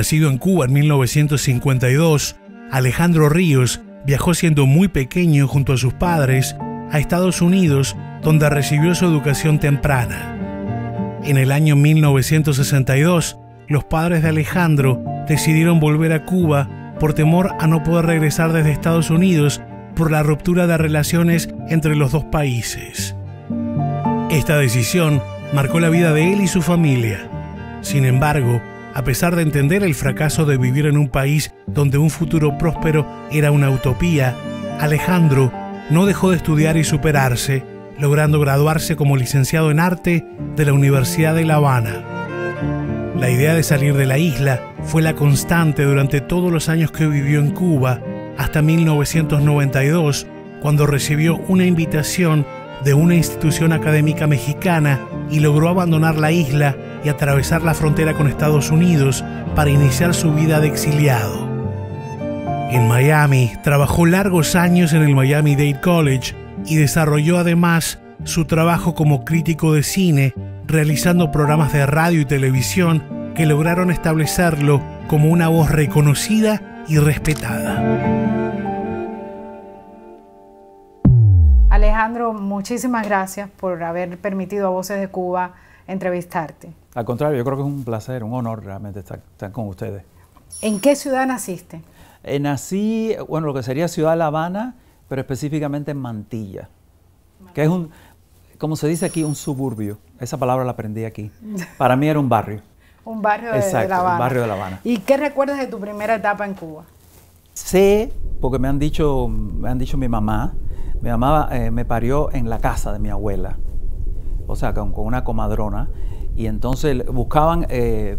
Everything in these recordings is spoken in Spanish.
nacido en Cuba en 1952, Alejandro Ríos viajó siendo muy pequeño junto a sus padres a Estados Unidos, donde recibió su educación temprana. En el año 1962, los padres de Alejandro decidieron volver a Cuba por temor a no poder regresar desde Estados Unidos por la ruptura de relaciones entre los dos países. Esta decisión marcó la vida de él y su familia. Sin embargo, a pesar de entender el fracaso de vivir en un país donde un futuro próspero era una utopía, Alejandro no dejó de estudiar y superarse, logrando graduarse como licenciado en arte de la Universidad de La Habana. La idea de salir de la isla fue la constante durante todos los años que vivió en Cuba, hasta 1992, cuando recibió una invitación de una institución académica mexicana y logró abandonar la isla y atravesar la frontera con Estados Unidos para iniciar su vida de exiliado. En Miami, trabajó largos años en el Miami Dade College y desarrolló además su trabajo como crítico de cine, realizando programas de radio y televisión que lograron establecerlo como una voz reconocida y respetada. Alejandro, muchísimas gracias por haber permitido a Voces de Cuba entrevistarte. Al contrario, yo creo que es un placer, un honor realmente estar, con ustedes. ¿En qué ciudad naciste? Eh, nací, bueno, lo que sería Ciudad de La Habana, pero específicamente en Mantilla, que es un, como se dice aquí, un suburbio. Esa palabra la aprendí aquí. Para mí era un barrio. un barrio de, La Habana. Un barrio de La Habana. ¿Y qué recuerdas de tu primera etapa en Cuba? Sé, porque me han dicho, me han dicho mi mamá, mi mamá eh, me parió en la casa de mi abuela, o sea, con una comadrona y entonces buscaban eh,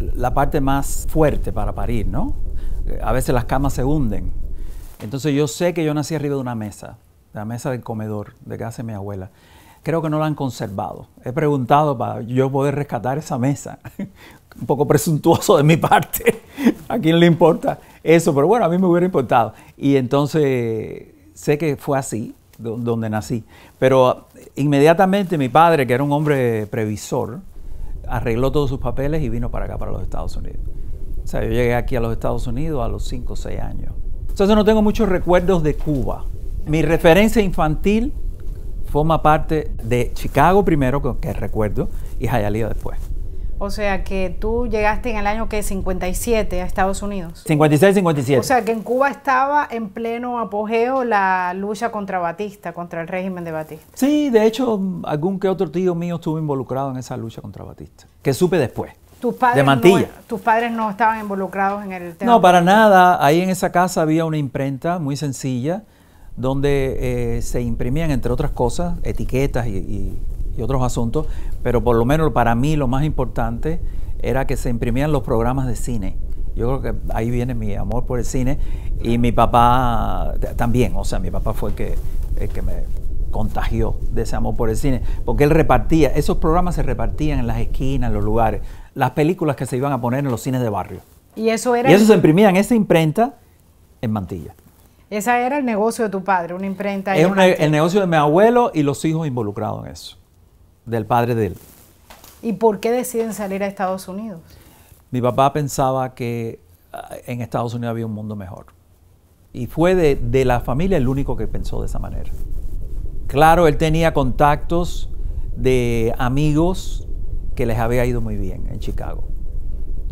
la parte más fuerte para parir, ¿no? Eh, a veces las camas se hunden. Entonces yo sé que yo nací arriba de una mesa, la mesa del comedor de casa de mi abuela. Creo que no la han conservado. He preguntado para yo poder rescatar esa mesa. Un poco presuntuoso de mi parte. ¿A quién le importa eso? Pero bueno, a mí me hubiera importado. Y entonces sé que fue así donde nací. Pero ah, inmediatamente mi padre, que era un hombre previsor, arregló todos sus papeles y vino para acá, para los Estados Unidos. O sea, yo llegué aquí a los Estados Unidos a los 5 o 6 años. Entonces no tengo muchos recuerdos de Cuba. Mi referencia infantil forma parte de Chicago primero, que recuerdo, y Hialeah después. O sea que tú llegaste en el año que 57 a Estados Unidos. 56, 57. O sea que en Cuba estaba en pleno apogeo la lucha contra Batista, contra el régimen de Batista. Sí, de hecho, algún que otro tío mío estuvo involucrado en esa lucha contra Batista, que supe después. Tus padres, de Mantilla. tus padres no estaban involucrados en el tema. No, para nada. Ahí en esa casa había una imprenta muy sencilla donde eh, se imprimían, entre otras cosas, etiquetas y y otros asuntos, pero por lo menos para mí lo más importante era que se imprimían los programas de cine. Yo creo que ahí viene mi amor por el cine y mi papá también, o sea, mi papá fue el que, que me contagió de ese amor por el cine, porque él repartía, esos programas se repartían en las esquinas, en los lugares, las películas que se iban a poner en los cines de barrio. Y eso era... eso se imprimía en esa imprenta en mantilla. Ese era el negocio de tu padre, una imprenta. Es el negocio de mi abuelo y los hijos involucrados en eso del padre de él. ¿Y por qué deciden salir a Estados Unidos? Mi papá pensaba que ah, en Estados Unidos había un mundo mejor. Y fue de, de la familia el único que pensó de esa manera. Claro, él tenía contactos de amigos que les había ido muy bien en Chicago.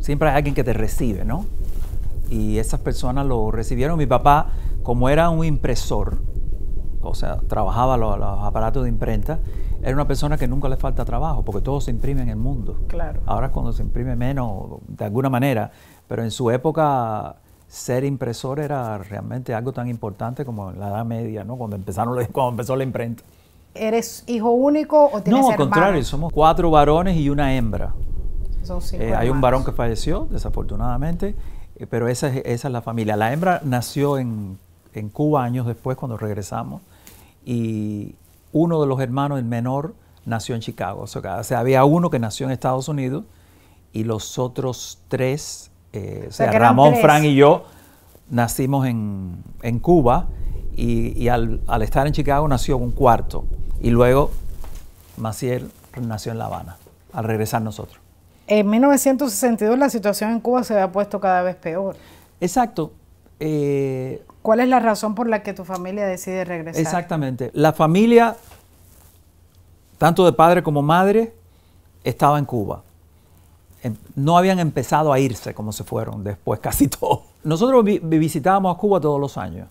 Siempre hay alguien que te recibe, ¿no? Y esas personas lo recibieron. Mi papá, como era un impresor, o sea, trabajaba los, los aparatos de imprenta, era una persona que nunca le falta trabajo, porque todo se imprime en el mundo. Claro. Ahora es cuando se imprime menos, de alguna manera, pero en su época ser impresor era realmente algo tan importante como en la Edad Media, ¿no? Cuando, empezaron, cuando empezó la imprenta. ¿Eres hijo único o tienes No, al contrario, somos cuatro varones y una hembra. Son cinco eh, hay un varón que falleció, desafortunadamente, eh, pero esa es, esa es la familia. La hembra nació en, en Cuba años después, cuando regresamos, y, uno de los hermanos, el menor, nació en Chicago. O sea, había uno que nació en Estados Unidos y los otros tres, eh, o sea, Ramón, Fran y yo, nacimos en, Cuba y, al, estar en Chicago nació un cuarto. Y luego Maciel nació en La Habana, al regresar nosotros. En 1962 la situación en Cuba se había puesto cada vez peor. Exacto. Eh, ¿Cuál es la razón por la que tu familia decide regresar? Exactamente. La familia, tanto de padre como madre, estaba en Cuba. No habían empezado a irse como se fueron después, casi todos. Nosotros visitábamos a Cuba todos los años,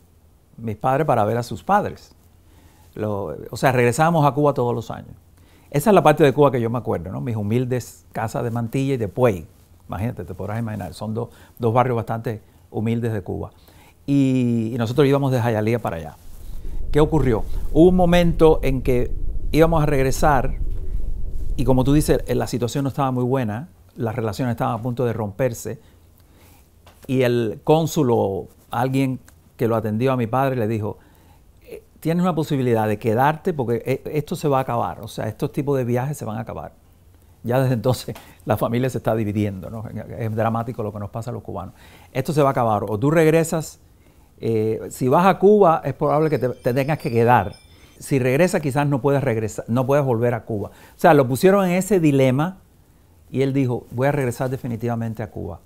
mis padres para ver a sus padres. o sea, regresábamos a Cuba todos los años. Esa es la parte de Cuba que yo me acuerdo, ¿no? Mis humildes casas de Mantilla y de Puey. Imagínate, te podrás imaginar. Son dos barrios bastante humildes de Cuba y, nosotros íbamos de Jayalía para allá. ¿Qué ocurrió? Hubo un momento en que íbamos a regresar y como tú dices, eh, la situación no estaba muy buena, las relaciones estaban a punto de romperse y el cónsul o alguien que lo atendió a mi padre le dijo, eh, tienes una posibilidad de quedarte porque eh, esto se va a acabar, o sea, estos tipos de viajes se van a acabar. Ya desde entonces la familia se está dividiendo, Es dramático lo que nos pasa a los cubanos. Esto se va a acabar, o tú regresas eh, si vas a Cuba es probable que te, tengas que quedar. Si regresas quizás no puedes regresar, no puedes volver a Cuba. O sea, lo pusieron en ese dilema y él dijo, voy a regresar definitivamente a Cuba.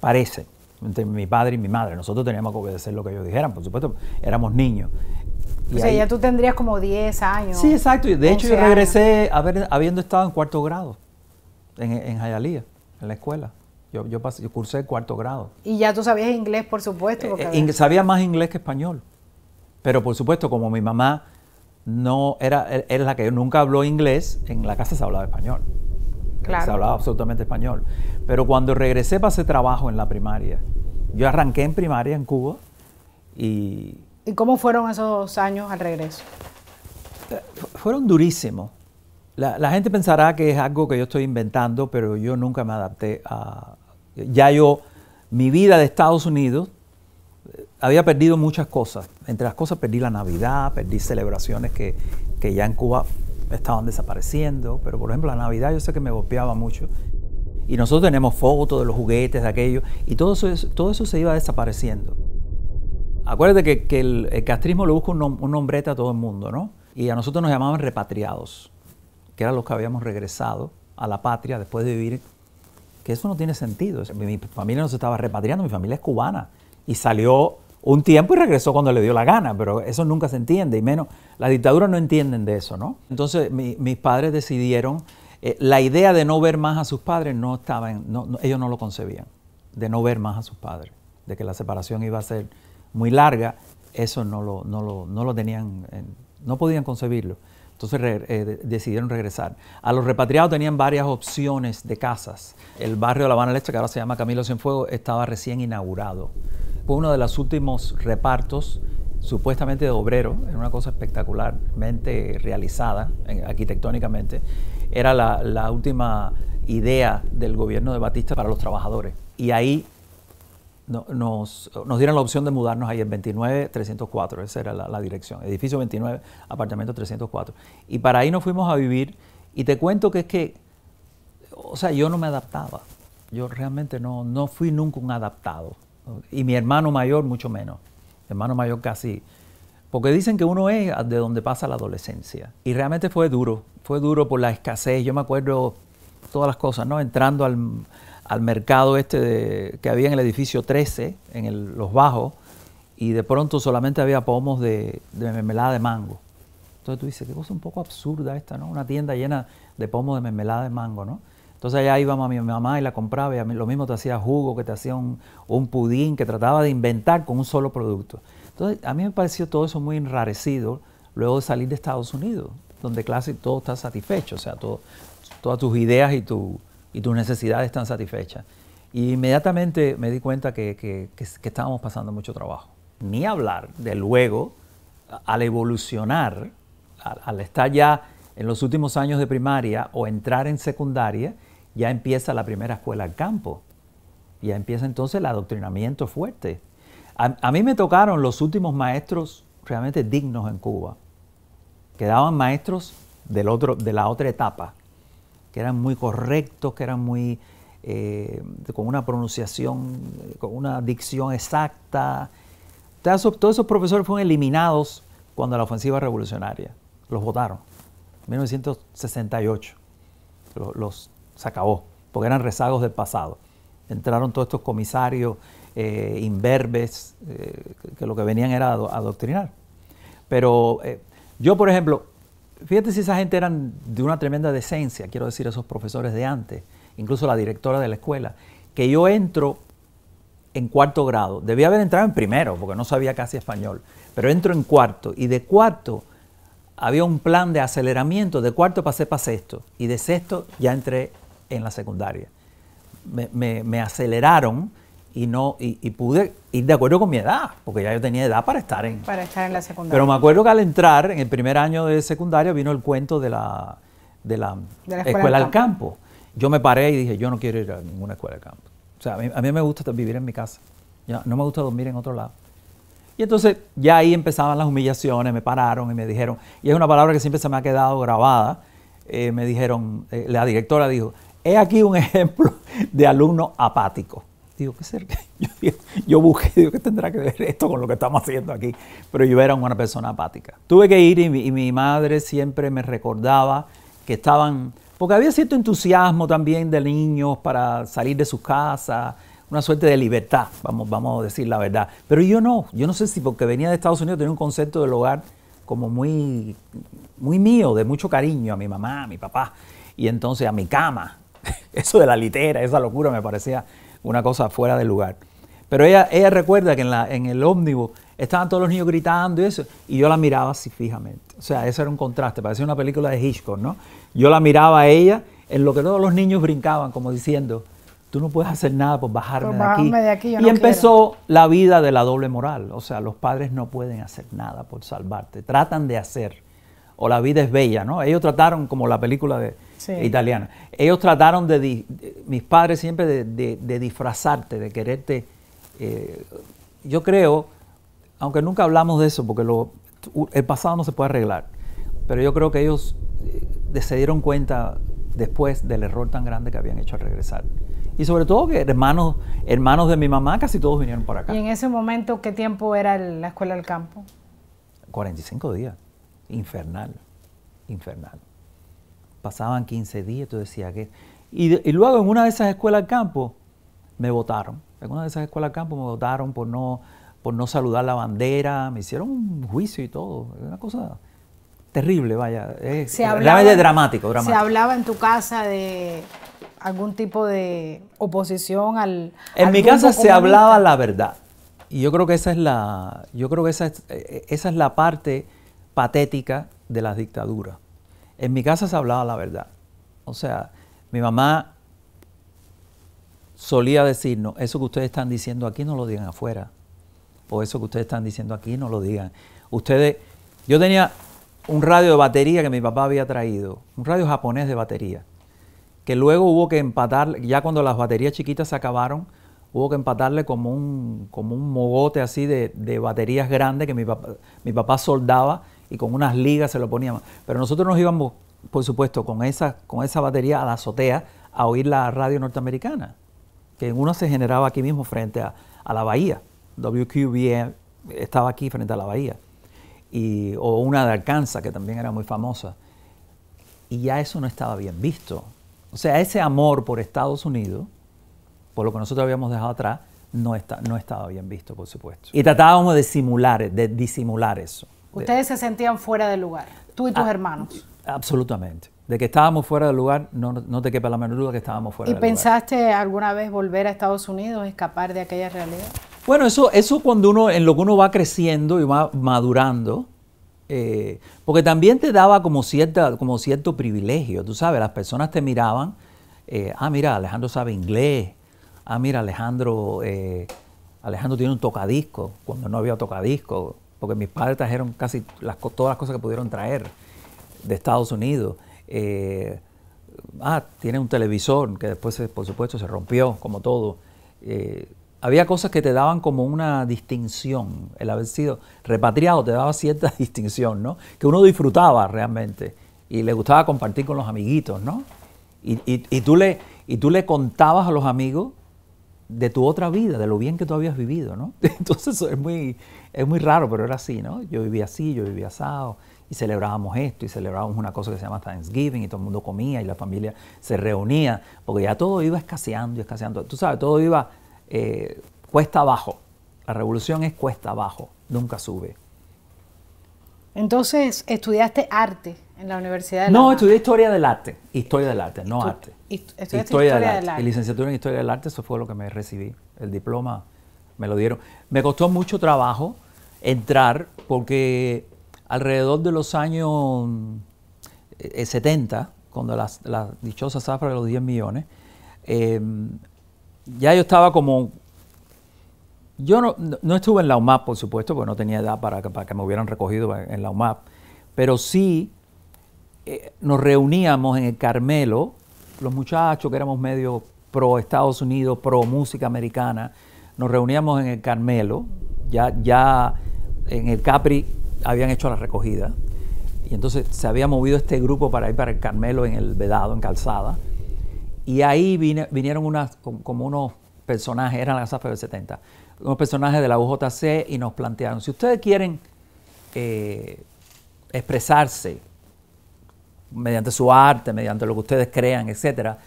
Parece. Entre mi padre y mi madre, nosotros teníamos que obedecer lo que ellos dijeran, por supuesto, éramos niños. o sea, ya tú tendrías como 10 años. Sí, exacto. De hecho, yo regresé habiendo estado en cuarto grado, en, en en la escuela. Yo, pasé, cursé cuarto grado. Y ya tú sabías inglés, por supuesto. Eh, eh, sabía más inglés que español. Pero por supuesto, como mi mamá no er, era, la que nunca habló inglés, en la casa se hablaba español. Claro. Se hablaba absolutamente español. Pero cuando regresé para pasé trabajo en la primaria. Yo arranqué en primaria en Cuba y... ¿Y cómo fueron esos años al regreso? Eh, fueron durísimos. la, gente pensará que es algo que yo estoy inventando, pero yo nunca me adapté a, ya yo, mi vida de Estados Unidos, eh, había perdido muchas cosas. Entre las cosas perdí la Navidad, perdí celebraciones que, que ya en Cuba estaban desapareciendo, pero por ejemplo la Navidad yo sé que me golpeaba mucho. Y nosotros tenemos fotos de los juguetes, de aquello, y todo eso, todo eso se iba desapareciendo. Acuérdate que, el, castrismo le busca un, nombre a todo el mundo, ¿no? Y a nosotros nos llamaban repatriados, que eran los que habíamos regresado a la patria después de vivir que eso no tiene sentido. Mi familia no se estaba repatriando, mi familia es cubana y salió un tiempo y regresó cuando le dio la gana, pero eso nunca se entiende, y menos las dictaduras no entienden de eso, ¿no? Entonces mis padres decidieron, eh, la idea de no ver más a sus padres no estaba, en, ellos no lo concebían, de no ver más a sus padres, de que la separación iba a ser muy larga, eso no no lo, no lo tenían, no podían concebirlo. Entonces eh, decidieron regresar. A los repatriados tenían varias opciones de casas. El barrio de La Habana Leche, que ahora se llama Camilo Cienfuegos, estaba recién inaugurado. Fue uno de los últimos repartos supuestamente de obrero, era una cosa espectacularmente realizada arquitectónicamente, era la, la última idea del gobierno de Batista para los trabajadores. Y ahí nos, nos, dieron la opción de mudarnos ahí en 29-304, esa era la, dirección, edificio 29, apartamento 304. Y para ahí nos fuimos a vivir y te cuento que es que, o sea, yo no me adaptaba, yo realmente no, no fui nunca un adaptado. Y mi hermano mayor mucho menos, hermano mayor casi, porque dicen que uno es de donde pasa la adolescencia. Y realmente fue duro, fue duro por la escasez, yo me acuerdo todas las cosas, ¿no? Entrando al al mercado este que había en el edificio 13, en los bajos, y de pronto solamente había pomos de, mermelada de mango. Entonces tú dices, qué cosa un poco absurda esta, ¿no? Una tienda llena de pomos de mermelada de mango, ¿no? Entonces allá íbamos a mi mamá y la compraba y a mí lo mismo te hacía jugo, que te hacía un, pudín, que trataba de inventar con un solo producto. Entonces a mí me pareció todo eso muy enrarecido luego de salir de Estados Unidos, donde casi todo está satisfecho, o sea, todas tus ideas y tu, y tus necesidades están satisfechas. Y inmediatamente me di cuenta que, que, estábamos pasando mucho trabajo. Ni hablar de luego, al evolucionar, al, estar ya en los últimos años de primaria o entrar en secundaria, ya empieza la primera escuela al campo. Ya empieza entonces el adoctrinamiento fuerte. A, mí me tocaron los últimos maestros realmente dignos en Cuba, quedaban maestros del otro, de la otra etapa, que eran muy correctos, que eran muy eh, con una pronunciación, con una dicción exacta. Todos, esos profesores fueron eliminados cuando la ofensiva revolucionaria. Los votaron. 1968 los, se acabó, porque eran rezagos del pasado. Entraron todos estos comisarios eh, imberbes, eh, que lo que venían era adoctrinar. Pero eh, yo, por ejemplo, Fíjate si esa gente eran de una tremenda decencia, quiero decir, esos profesores de antes, incluso la directora de la escuela, que yo entro en cuarto grado, debía haber entrado en primero, porque no sabía casi español, pero entro en cuarto, y de cuarto había un plan de aceleramiento, de cuarto pasé para sexto, y de sexto ya entré en la secundaria. me aceleraron, y no y, pude ir de acuerdo con mi edad, porque ya yo tenía edad para estar en para estar la secundaria. Pero me acuerdo que al entrar en el primer año de secundaria vino el cuento de la de la, escuela, al campo. Yo me paré y dije, yo no quiero ir a ninguna escuela al campo. O sea, a mí, me gusta vivir en mi casa. no me gusta dormir en otro lado. Y entonces ya ahí empezaban las humillaciones, me pararon y me dijeron, y es una palabra que siempre se me ha quedado grabada, eh, me dijeron, eh, la directora dijo, he aquí un ejemplo de alumno apático digo, ¿qué ser? Yo, busqué, digo, ¿qué tendrá que ver esto con lo que estamos haciendo aquí? Pero yo era una persona apática. Tuve que ir y mi, madre siempre me recordaba que estaban, porque había cierto entusiasmo también de niños para salir de sus casas, una suerte de libertad, vamos, vamos a decir la verdad. Pero yo no, yo no sé si porque venía de Estados Unidos tenía un concepto del hogar como muy, muy mío, de mucho cariño a mi mamá, a mi papá, y entonces a mi cama. Eso de la litera, esa locura me parecía una cosa fuera de lugar. Pero ella, ella recuerda que en, la, en el ómnibus estaban todos los niños gritando y eso, y yo la miraba así fijamente. O sea, ese era un contraste, parecía una película de Hitchcock, ¿no? Yo la miraba a ella en lo que todos los niños brincaban, como diciendo, tú no puedes hacer nada por bajarme, de aquí. y empezó la vida de la doble moral. O sea, los padres no pueden hacer nada por salvarte, tratan de hacer o La vida es bella, ¿no? Ellos trataron, como la película de, italiana, ellos trataron de, mis padres siempre de, disfrazarte, de quererte. Eh, yo creo, aunque nunca hablamos de eso, porque el pasado no se puede arreglar, pero yo creo que ellos eh, se dieron cuenta después del error tan grande que habían hecho al regresar. Y sobre todo que hermanos, hermanos de mi mamá casi todos vinieron por acá. ¿Y en ese momento qué tiempo era la escuela del campo? 45 días infernal, infernal. Pasaban 15 días, tú decías que... Y, luego en una de esas escuelas al campo me votaron. En una de esas escuelas al campo me votaron por no, por no saludar la bandera, me hicieron un juicio y todo. Una cosa terrible, vaya. se hablaba, dramático, dramático. Se hablaba en tu casa de algún tipo de oposición al. En mi casa se hablaba la verdad. Y yo creo que esa es la, yo creo que esa eh, esa es la parte patética de las dictaduras. En mi casa se hablaba la verdad. O sea, mi mamá solía decirnos, eso que ustedes están diciendo aquí no lo digan afuera. O eso que ustedes están diciendo aquí no lo digan. Ustedes, yo tenía un radio de batería que mi papá había traído, un radio japonés de batería, que luego hubo que empatar, ya cuando las baterías chiquitas se acabaron, hubo que empatarle como un, como un mogote así de, baterías grandes que mi mi papá soldaba y con unas ligas se lo poníamos. Pero nosotros nos íbamos, por supuesto, con esa, con esa batería a la azotea a oír la radio norteamericana, que en uno se generaba aquí mismo frente a, la bahía. WQBM estaba aquí frente a la bahía. Y, o una de Arkansas, que también era muy famosa. Y ya eso no estaba bien visto. O sea, ese amor por Estados Unidos, por lo que nosotros habíamos dejado atrás, no, está, no estaba bien visto, por supuesto. Y tratábamos de simular, de disimular eso. Ustedes se sentían fuera de lugar, tú y tus ah, hermanos. Absolutamente. De que estábamos fuera del lugar, no, te quepa la menor duda que estábamos fuera lugar. ¿Y pensaste alguna vez volver a Estados Unidos, escapar de aquella realidad? Bueno, eso, eso cuando uno, en lo que uno va creciendo y va madurando, eh, porque también te daba como, cierta, como cierto privilegio, tú sabes, las personas te miraban, eh, ah, mira, Alejandro sabe inglés, ah, mira, Alejandro, eh, Alejandro tiene un tocadisco, cuando no había tocadisco, porque mis padres trajeron casi todas las cosas que pudieron traer de Estados Unidos. Eh, ah, tiene un televisor que después, por supuesto, se rompió, como todo. Eh, había cosas que te daban como una distinción. El haber sido repatriado te daba cierta distinción, ¿no? Que uno disfrutaba realmente y le gustaba compartir con los amiguitos, ¿no? tú, le, y tú le contabas a los amigos de tu otra vida, de lo bien que tú habías vivido, ¿no? Entonces es muy, es muy raro, pero era así, ¿no? Yo vivía así, yo vivía asado, y celebrábamos esto, y celebrábamos una cosa que se llama Thanksgiving, y todo el mundo comía, y la familia se reunía, porque ya todo iba escaseando y escaseando. Tú sabes, todo iba eh, cuesta abajo. La revolución es cuesta abajo, nunca sube. Entonces, estudiaste arte en la Universidad de No, estudié historia del arte, historia del arte, no arte. arte. historia, historia del, arte. Y licenciatura en historia del arte, eso fue lo que me recibí. El diploma me lo dieron. Me costó mucho trabajo entrar porque alrededor de los años 70, eh, eh, cuando las, la dichosa zafra de los 10 millones, em, ya yo estaba como... Yo no, estuve en la UMAP, por supuesto, porque no tenía edad para para que me hubieran recogido en la UMAP, pero sí eh, nos reuníamos en el Carmelo, los muchachos que éramos medio pro Estados Unidos, pro música americana, nos reuníamos en el Carmelo, ya, ya en el Capri habían hecho la recogida, y entonces se había movido este grupo para ir para el Carmelo en el Vedado, en Calzada, y ahí vinieron unas, como unos personajes, eran las AFB 70, unos personajes de la UJC y nos plantearon, si ustedes quieren eh, expresarse mediante su arte, mediante lo que ustedes crean, etcétera,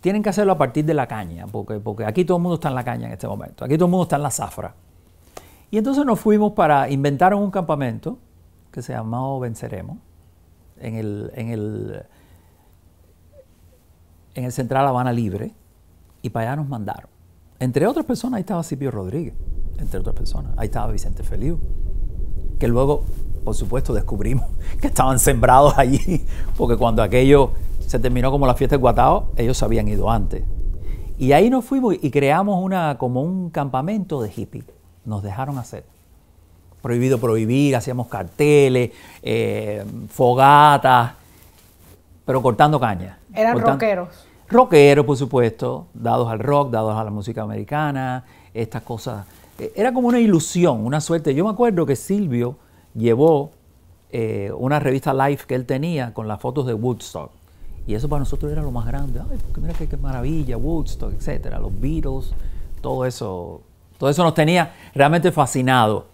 tienen que hacerlo a partir de la caña, porque, porque aquí todo el mundo está en la caña en este momento, aquí todo el mundo está en la zafra. Y entonces nos fuimos para, inventar un campamento que se llamó Venceremos, en el, en el, Central Habana Libre, y para allá nos mandaron. Entre otras personas, ahí estaba Cipio Rodríguez, entre otras personas, ahí estaba Vicente Feliu, que luego por supuesto, descubrimos que estaban sembrados allí, porque cuando aquello se terminó como la fiesta de Guatao, ellos habían ido antes. Y ahí nos fuimos y creamos una, como un campamento de hippie Nos dejaron hacer. Prohibido prohibir, hacíamos carteles, eh, fogatas, pero cortando caña. Eran roqueros? rockeros. Rockeros, por supuesto, dados al rock, dados a la música americana, estas cosas. Eh, era como una ilusión, una suerte. Yo me acuerdo que Silvio llevó eh, una revista live que él tenía con las fotos de Woodstock. Y eso para nosotros era lo más grande. Ay, porque mira qué, maravilla, Woodstock, etcétera, los Beatles, todo eso, todo eso nos tenía realmente fascinado.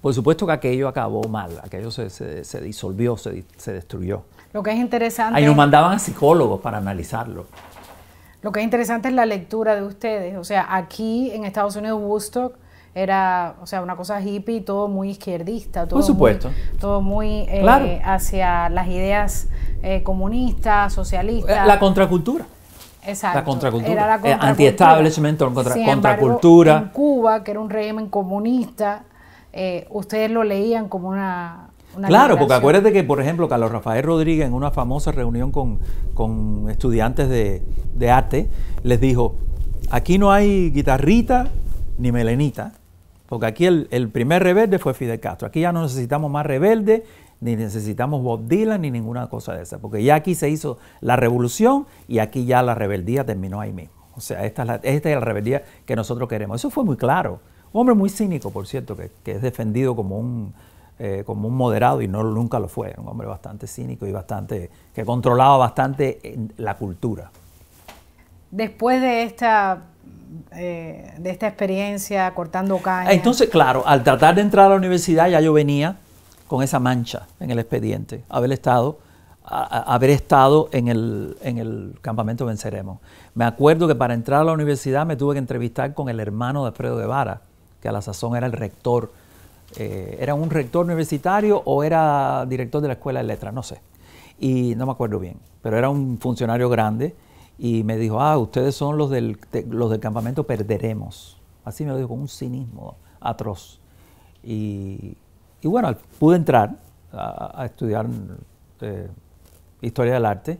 Por supuesto que aquello acabó mal, aquello se, disolvió, se, destruyó. Lo que es interesante. Ahí nos mandaban psicólogos para analizarlo. Lo que es interesante es la lectura de ustedes. O sea, aquí en Estados Unidos, Woodstock era, o sea, una cosa hippie, todo muy izquierdista, todo Por supuesto. todo muy eh, hacia las ideas eh, comunistas, socialistas. Eh, la contracultura. Exacto. La contracultura. Era la contracultura. Anti-establishment, contra, contracultura. en Cuba, que era un régimen comunista, ustedes lo leían como una Claro, porque acuérdate que, por ejemplo, Carlos Rafael Rodríguez, en una famosa reunión con, estudiantes de, de, arte, les dijo: aquí no hay guitarrita ni melenita, porque aquí el, primer rebelde fue Fidel Castro. Aquí ya no necesitamos más rebelde, ni necesitamos Bob Dylan, ni ninguna cosa de esa. Porque ya aquí se hizo la revolución y aquí ya la rebeldía terminó ahí mismo. O sea, esta es la, esta es la rebeldía que nosotros queremos. Eso fue muy claro. Un hombre muy cínico, por cierto, que, es defendido como un, eh, como un moderado y no nunca lo fue. un hombre bastante cínico y bastante que controlaba bastante eh, la cultura. Después de esta eh, de esta experiencia cortando cañas. Entonces, claro, al tratar de entrar a la universidad ya yo venía con esa mancha en el expediente, haber estado, haber estado en el, campamento Venceremos. Me acuerdo que para entrar a la universidad me tuve que entrevistar con el hermano de Alfredo Guevara, que a la sazón era el rector. Eh, ¿Era un rector universitario o era director de la Escuela de Letras? No sé. Y no me acuerdo bien, pero era un funcionario grande y me dijo, ah, ustedes son los del, los del campamento Perderemos. Así me lo dijo, con un cinismo atroz. Y, bueno, pude entrar a, estudiar eh, historia del arte.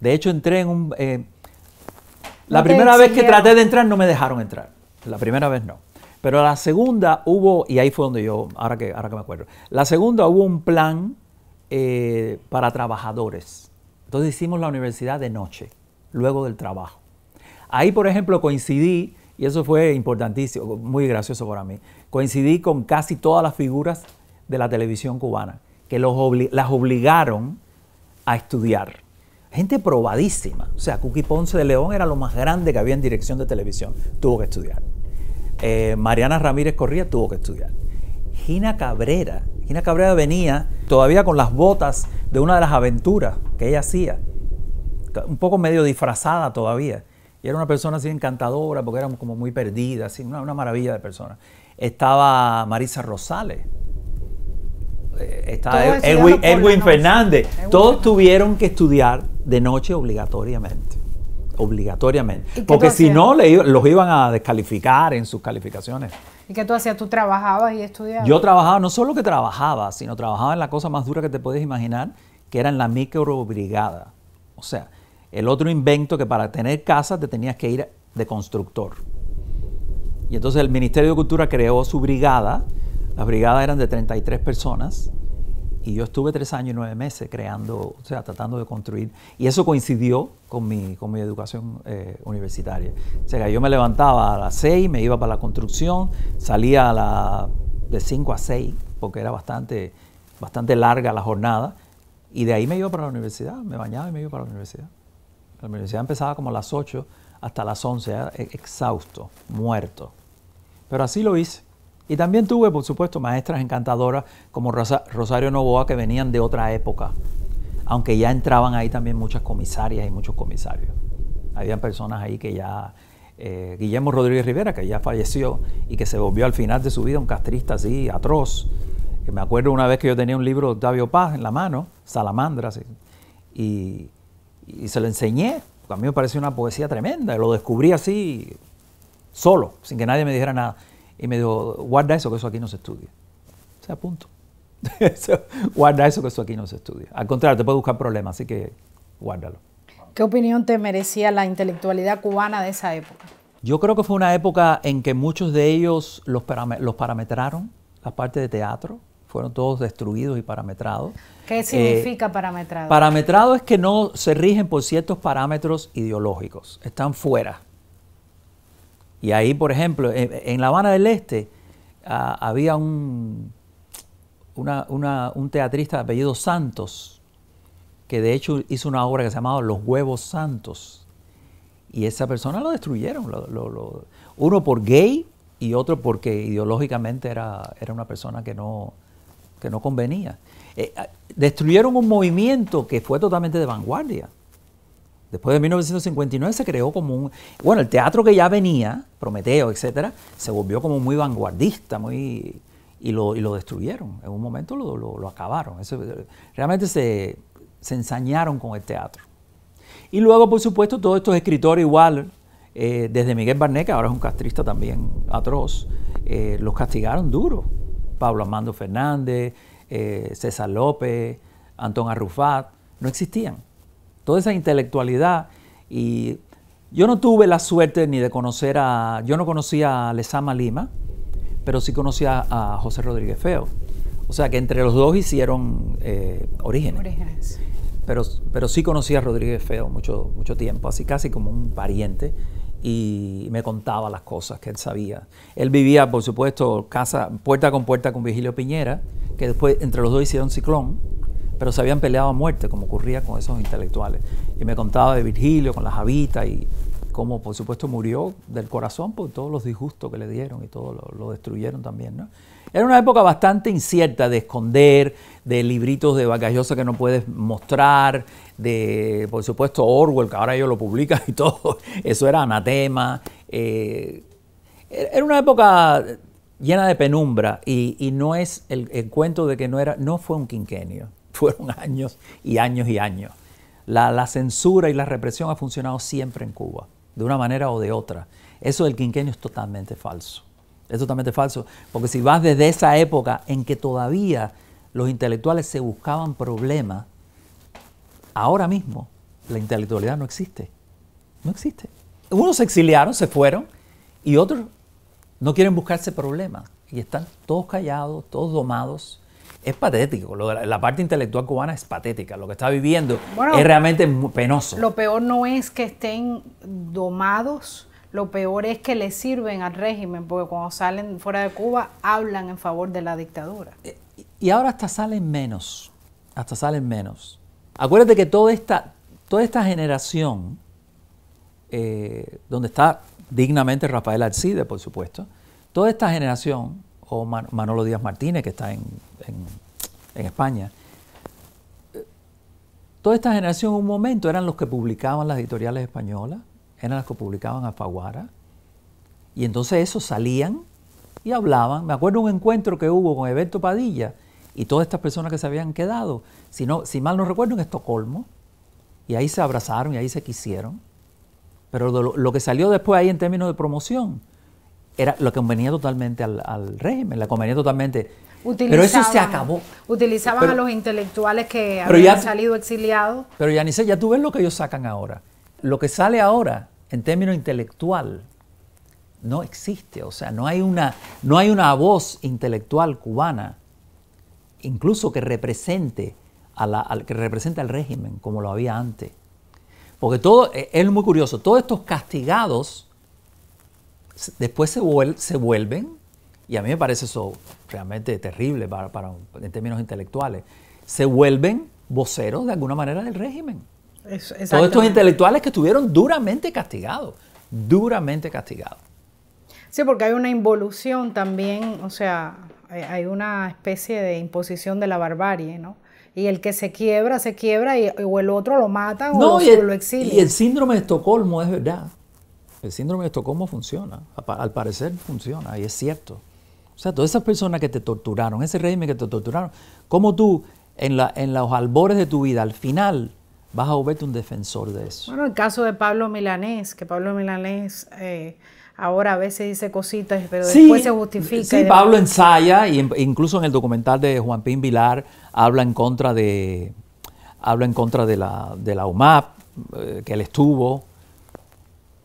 De hecho, entré en un... Eh, la primera vez que traté de entrar no me dejaron entrar. La primera vez no. Pero la segunda hubo, y ahí fue donde yo, ahora que, ahora que me acuerdo, la segunda hubo un plan eh, para trabajadores. Entonces hicimos la universidad de noche luego del trabajo. Ahí, por ejemplo, coincidí, y eso fue importantísimo, muy gracioso para mí, coincidí con casi todas las figuras de la televisión cubana, que las obligaron a estudiar. Gente probadísima. O sea, Cookie Ponce de León era lo más grande que había en dirección de televisión. Tuvo que estudiar. Eh, Mariana Ramírez Corría tuvo que estudiar. Gina Cabrera. Gina Cabrera venía todavía con las botas de una de las aventuras que ella hacía un poco medio disfrazada todavía. Y era una persona así encantadora, porque éramos como muy perdida, una, maravilla de persona. Estaba Marisa Rosales, eh, estaba e-, Edwin, Fernández. Todos tuvieron que estudiar de noche obligatoriamente. Obligatoriamente. Porque si no, los iban a descalificar en sus calificaciones. ¿Y qué tú hacías? ¿Tú trabajabas y estudiabas? Yo trabajaba, no solo que trabajaba, sino trabajaba en la cosa más dura que te puedes imaginar, que era en la microbrigada. O sea, el otro invento que para tener casas te tenías que ir de constructor. Y entonces el Ministerio de Cultura creó su brigada. Las brigadas eran de 33 personas. Y yo estuve tres años y nueve meses creando, o sea, tratando de construir. Y eso coincidió con mi, con mi educación eh, universitaria. O sea, yo me levantaba a las seis, me iba para la construcción, salía de cinco a seis, porque era bastante, bastante larga la jornada. Y de ahí me iba para la universidad, me bañaba y me iba para la universidad. La universidad empezaba como a las 8 hasta las 11, e-, exhausto, muerto. Pero así lo hice. Y también tuve, por supuesto, maestras encantadoras como Rosario Novoa que venían de otra época, aunque ya entraban ahí también muchas comisarias y muchos comisarios. Habían personas ahí que ya, eh, Guillermo Rodríguez Rivera, que ya falleció y que se volvió al final de su vida un castrista así atroz, que me acuerdo una vez que yo tenía un libro de Octavio Paz en la mano, Salamandras, y, y se lo enseñé. A mí me pareció una poesía tremenda. Lo descubrí así, solo, sin que nadie me dijera nada. Y me dijo, guarda eso, que eso aquí no se estudia. O sea, punto. guarda eso, que eso aquí no se estudia. Al contrario, te puede buscar problemas, así que guárdalo. ¿Qué opinión te merecía la intelectualidad cubana de esa época? Yo creo que fue una época en que muchos de ellos los, los parametraron, la parte de teatro, fueron todos destruidos y parametrados. ¿Qué eh, significa parametrado? Parametrado es que no se rigen por ciertos parámetros ideológicos, están fuera. Y ahí, por ejemplo, en, La Habana del Este ah, había un, un teatrista de apellido Santos, que de hecho hizo una obra que se llamaba Los Huevos Santos. Y esa persona lo destruyeron, uno por gay y otro porque ideológicamente era, era una persona que no, que no convenía. Eh, ah, destruyeron un movimiento que fue totalmente de vanguardia. Después de 1959 se creó como un... Bueno, el teatro que ya venía, Prometeo, etcétera, se volvió como muy vanguardista, muy... Y lo, y lo destruyeron. En un momento lo, acabaron. Eso, realmente se, ensañaron con el teatro. Y luego, por supuesto, todos estos escritores igual, eh, desde Miguel Barnet, que ahora es un castrista también atroz, eh, los castigaron duro. Pablo Armando Fernández, eh, César López, Antón Arrufat, no existían. Toda esa intelectualidad y yo no tuve la suerte ni de conocer a, yo no conocía a Lezama Lima, pero sí conocía a José Rodríguez Feo. O sea que entre los dos hicieron eh, orígenes. Pero, pero sí conocía a Rodríguez Feo mucho, mucho tiempo, así casi como un pariente y me contaba las cosas que él sabía. Él vivía, por supuesto, casa, puerta con puerta con Virgilio Piñera, que después entre los dos hicieron ciclón, pero se habían peleado a muerte, como ocurría con esos intelectuales. Y me contaba de Virgilio con las habitas y cómo, por supuesto, murió del corazón por todos los disgustos que le dieron y todo lo, lo destruyeron también, ¿no? Era una época bastante incierta de esconder, de libritos de vacallosa que no puedes mostrar, de, por supuesto, Orwell, que ahora ellos lo publican y todo. Eso era anatema. Eh, era una época llena de penumbra y, no es el, cuento de que no era, no fue un quinquenio, fueron años y años y años. La, la censura y la represión ha funcionado siempre en Cuba, de una manera o de otra. Eso del quinquenio es totalmente falso es totalmente falso, porque si vas desde esa época en que todavía los intelectuales se buscaban problemas, ahora mismo la intelectualidad no existe, no existe. Unos se exiliaron, se fueron, y otros no quieren buscarse problemas, y están todos callados, todos domados. Es patético, la, parte intelectual cubana es patética, lo que está viviendo es realmente penoso. Lo peor no es que estén domados, lo peor es que le sirven al régimen, porque cuando salen fuera de Cuba hablan en favor de la dictadura. Eh, y ahora hasta salen menos, hasta salen menos. Acuérdate que toda esta, toda esta generación, eh, donde está dignamente Rafael Alcide, por supuesto, toda esta generación, o Manolo Díaz Martínez, que está en, en España, eh, toda esta generación en un momento eran los que publicaban las editoriales españolas, eran las que publicaban a Faguara Y entonces esos salían y hablaban. Me acuerdo un encuentro que hubo con Eberto Padilla y todas estas personas que se habían quedado, si, si mal no recuerdo, en Estocolmo. Y ahí se abrazaron y ahí se quisieron. Pero lo, que salió después ahí en términos de promoción era lo que convenía totalmente al, régimen, le convenía totalmente. Pero eso se acabó. Utilizaban a los intelectuales que habían salido exiliados. Pero ya ni sé, ya tú ves lo que ellos sacan ahora. Lo que sale ahora en términos intelectual, no existe. O sea, no hay una, no hay una voz intelectual cubana, incluso que represente, a la, al, que representa al régimen como lo había antes. Porque todo, e, es muy curioso, todos estos castigados después se, se vuelven, y a mí me parece eso realmente terrible para, en términos intelectuales, se vuelven voceros de alguna manera del régimen. Todos estos intelectuales que estuvieron duramente castigados, duramente castigados. Sí, porque hay una involución también, o sea, hay una especie de imposición de la barbarie, ¿no? Y el que se quiebra, se quiebra, y, o el otro lo mata o, lo, el, Y el síndrome de Estocolmo es verdad. El síndrome de Estocolmo funciona, al parecer funciona, y es cierto. O sea, todas esas personas que te torturaron, ese régimen que te torturaron, como tú en, en los albores de tu vida, al final, vas a volverte un defensor de eso. Bueno, el caso de Pablo Milanés, que Pablo Milanés eh, ahora a veces dice cositas, pero después se justifica. Sí, Pablo ensaya, y incluso en el documental de Juan Pín Vilar habla en contra de habla en contra de la, de la UMAP, eh, que él estuvo.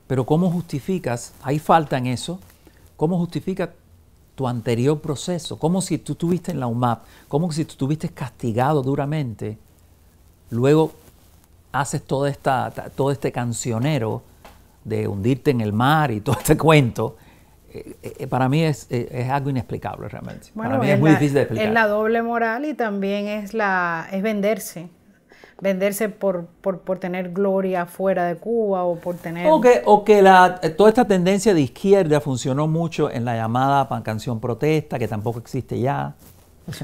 Pero ¿cómo justificas? Ahí falta en eso. ¿Cómo justifica tu anterior proceso? ¿Cómo si tú estuviste en la UMAP? ¿Cómo si tú estuviste castigado duramente? Luego haces toda esta, todo este cancionero de hundirte en el mar y todo este cuento, eh, eh, para mí es, eh, es, algo inexplicable realmente. para mí es, muy difícil de explicar. Es la doble moral y también es, la, es venderse. Venderse por, por, por tener gloria fuera de Cuba o por tener... O que, o que la, toda esta tendencia de izquierda funcionó mucho en la llamada canción protesta, que tampoco existe ya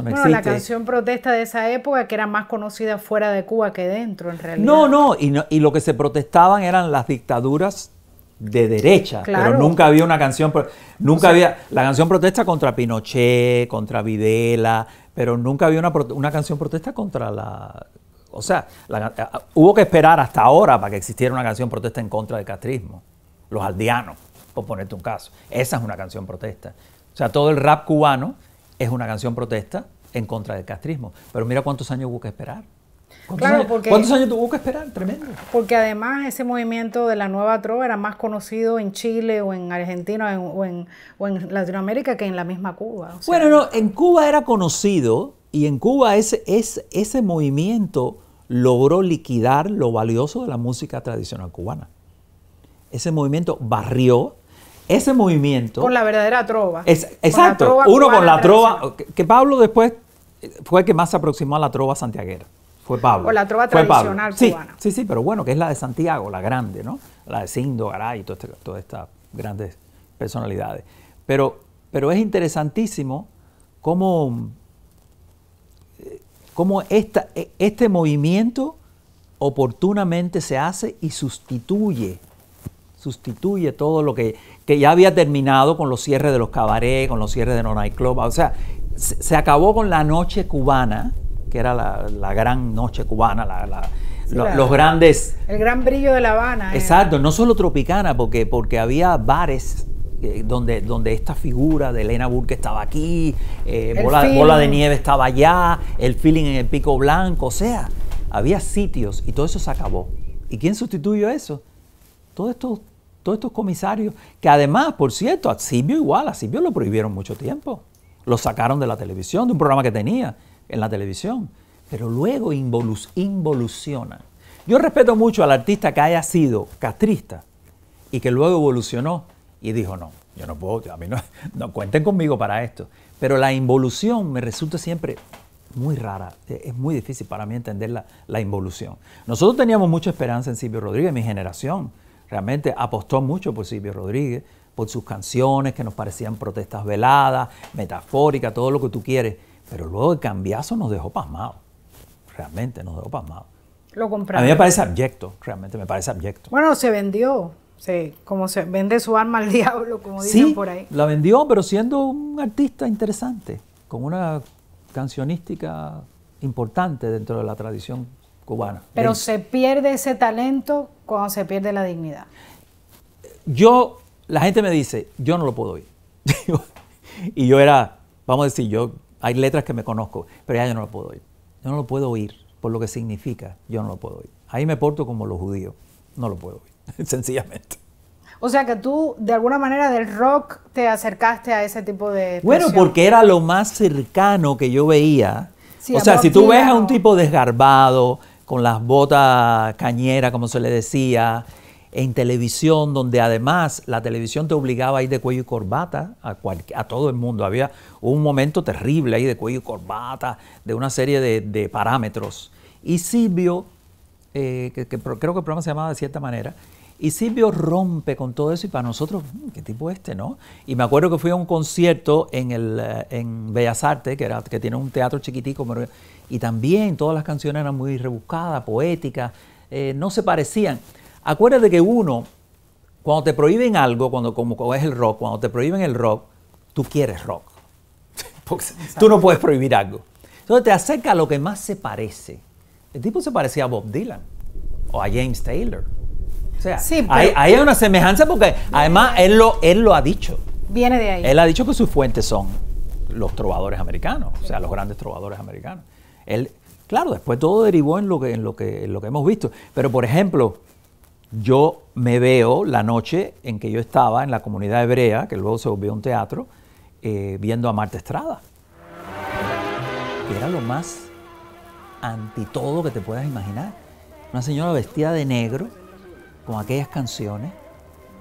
bueno, la canción protesta de esa época que era más conocida fuera de Cuba que dentro, en realidad. No, no, y, lo que se protestaban eran las dictaduras de derecha, pero nunca había una canción, nunca había, la canción protesta contra Pinochet, contra Videla, pero nunca había una, canción protesta contra la, o sea, hubo que esperar hasta ahora para que existiera una canción protesta en contra del castrismo, los aldeanos, por ponerte un caso, esa es una canción protesta, o sea, todo el rap cubano es una canción protesta en contra del castrismo. Pero mira cuántos años hubo que esperar. ¿Cuántos, claro, años, porque, ¿Cuántos que esperar? Tremendo. Porque además ese movimiento de la nueva trova era más conocido en Chile o en Argentina o en, Latinoamérica que en la misma Cuba. bueno, no, en Cuba era conocido y en Cuba ese, ese movimiento logró liquidar lo valioso de la música tradicional cubana. Ese movimiento barrió ese movimiento. Con la verdadera trova. exacto. uno con la trova. Que Pablo después eh, fue el que más se aproximó a la trova santiaguera. Fue Pablo. Con la trova tradicional cubana. Sí, sí, pero bueno, que es la de Santiago, la grande, ¿no? La de Sindo, y este, todas estas grandes personalidades. Pero, pero es interesantísimo cómo, eh, cómo esta, e, este movimiento oportunamente se hace y sustituye sustituye todo lo que, ya había terminado con los cierres de los cabarets, con los cierres de los nightclubs. O sea, se, acabó con la noche cubana, que era la, gran noche cubana, la, los grandes... El gran brillo de La Habana. Eh. Exacto, no solo tropicana, porque, porque había bares eh, donde, donde esta figura de Elena Burke estaba aquí, eh, bola, bola, de Nieve estaba allá, el feeling en el Pico Blanco, o sea, había sitios y todo eso se acabó. ¿Y quién sustituyó eso? Todo esto todos estos comisarios, que además, por cierto, a Silvio igual, a Silvio lo prohibieron mucho tiempo. Lo sacaron de la televisión, de un programa que tenía en la televisión. Pero luego involuciona. Yo respeto mucho al artista que haya sido castrista y que luego evolucionó y dijo, no, yo no puedo, a mí no, no cuenten conmigo para esto. Pero la involución me resulta siempre muy rara, e-, es muy difícil para mí entender la, la involución. Nosotros teníamos mucha esperanza en Silvio Rodríguez, mi generación, realmente apostó mucho por Silvio Rodríguez, por sus canciones que nos parecían protestas veladas, metafóricas, todo lo que tú quieres. Pero luego el cambiazo nos dejó pasmados. Realmente nos dejó pasmados. Lo compraron. A mí me parece abyecto, realmente me parece abyecto. Bueno, se vendió. como se vende su arma al diablo, como dicen por ahí. La vendió, pero siendo un artista interesante, con una cancionística importante dentro de la tradición pero se pierde ese talento cuando se pierde la dignidad. Yo, la gente me dice, yo no lo puedo oír. y yo era, vamos a decir, yo, hay letras que me conozco, pero ya yo no lo puedo oír. Yo no lo puedo oír por lo que significa, yo no lo puedo oír. Ahí me porto como los judíos, no lo puedo oír, sencillamente. O sea que tú, de alguna manera, del rock te acercaste a ese tipo de. Bueno, porque era lo más cercano que yo veía. o sea, si tú ves a un tipo desgarbado, con las botas cañeras, como se le decía, en televisión, donde además la televisión te obligaba a ir de cuello y corbata a, a todo el mundo. Había un momento terrible ahí de cuello y corbata, de una serie de, parámetros. Y Silvio, eh, creo que el programa se llamaba de cierta manera, y Silvio rompe con todo eso y para nosotros, mm, ¿qué tipo este, no? Y me acuerdo que fui a un concierto en, el, eh, Bellas Artes, que, era, que tiene un teatro chiquitico, y también todas las canciones eran muy rebuscadas, poéticas, eh, no se parecían. Acuérdate que uno, cuando te prohíben algo, cuando, como, es el rock, cuando te prohíben el rock, tú quieres rock. tú no puedes prohibir algo. Entonces te acerca a lo que más se parece. El tipo se parecía a Bob Dylan o a James Taylor. O sea, sí, hay, una semejanza porque además él lo, él lo ha dicho. Viene de ahí. Él ha dicho que sus fuentes son los trovadores americanos, o sea, los grandes trovadores americanos claro, después todo derivó en lo, que, hemos visto. Pero, por ejemplo, yo me veo la noche en que yo estaba en la comunidad hebrea, que luego se volvió un teatro, eh, viendo a Marta Estrada. era lo más anti todo que te puedas imaginar. Una señora vestida de negro, con aquellas canciones,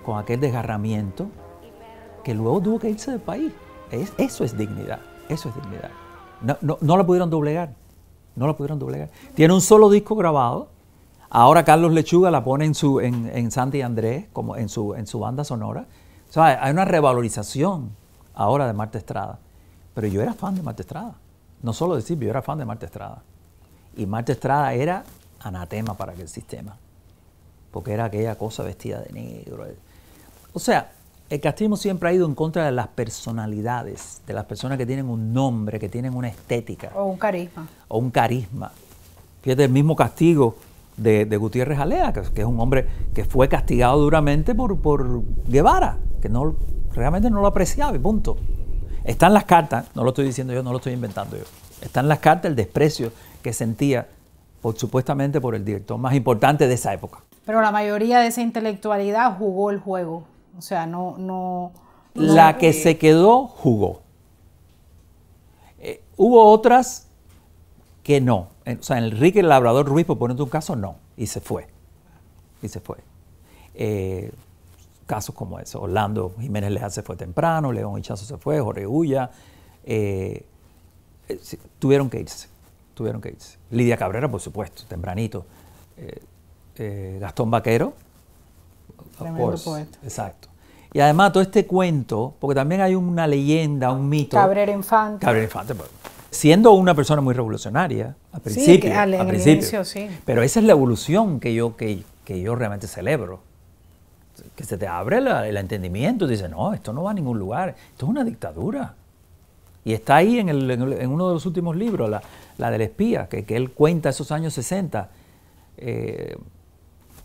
con aquel desgarramiento, que luego tuvo que irse del país. eso es dignidad, eso es dignidad. No, no la pudieron doblegar. No la pudieron doblegar. Tiene un solo disco grabado. Ahora Carlos Lechuga la pone en, su, en, Santi Andrés, como en su, en su banda sonora. O sea, hay una revalorización ahora de Marta Estrada. Pero yo era fan de Marta Estrada. No solo de Silvio, yo era fan de Marta Estrada. Y Marta Estrada era anatema para aquel sistema. Porque era aquella cosa vestida de negro. O sea, el castigo siempre ha ido en contra de las personalidades, de las personas que tienen un nombre, que tienen una estética. O un carisma. O un carisma. Fíjate, el mismo castigo de, Gutiérrez Alea, que, es un hombre que fue castigado duramente por, Guevara, que no, realmente no lo apreciaba y punto. Están las cartas, no lo estoy diciendo yo, no lo estoy inventando yo. Están las cartas, el desprecio que sentía, supuestamente, por el director más importante de esa época. Pero la mayoría de esa intelectualidad jugó el juego. O sea, no... no, la que se quedó jugó. Eh, hubo otras que no. O sea, Enrique Labrador Ruiz, por ponerte un caso, no. Y se fue. Y se fue. Eh, casos como eso. Orlando Jiménez Leal se fue temprano, León Hichazo se fue, Jorge Ulla. Eh, tuvieron que irse. Tuvieron que irse. Lidia Cabrera, por supuesto, tempranito. Gastón Vaquero. Exacto. Y además todo este cuento, porque también hay una leyenda, un mito. Cabrera Infante. Cabrera Infante, pues, siendo una persona muy revolucionaria, al principio. Sí, al, Inicio, sí. Pero esa es la evolución que yo, que, yo realmente celebro. Que se te abre el entendimiento y dices, no, esto no va a ningún lugar, esto es una dictadura. Y está ahí en, en, uno de los últimos libros, la, la del espía, que, él cuenta esos años 60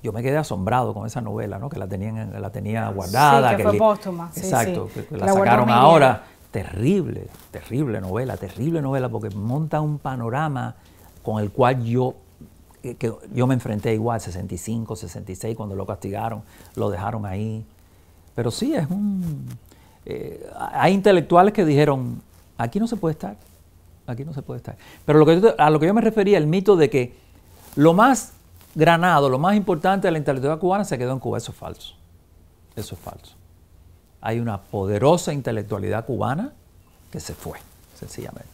yo me quedé asombrado con esa novela, ¿no? Que la tenían, la tenía guardada. que, Exacto, que la, sacaron ahora. Terrible, terrible novela, terrible novela, porque monta un panorama con el cual yo, eh, yo me enfrenté igual, 65, 66, cuando lo castigaron, lo dejaron ahí. Pero sí, es un... Eh, hay intelectuales que dijeron, aquí no se puede estar, aquí no se puede estar. Pero a lo que yo me refería, el mito de que lo más Granado, lo más importante de la intelectualidad cubana, se quedó en Cuba. Eso es falso. Eso es falso. Hay una poderosa intelectualidad cubana que se fue, sencillamente.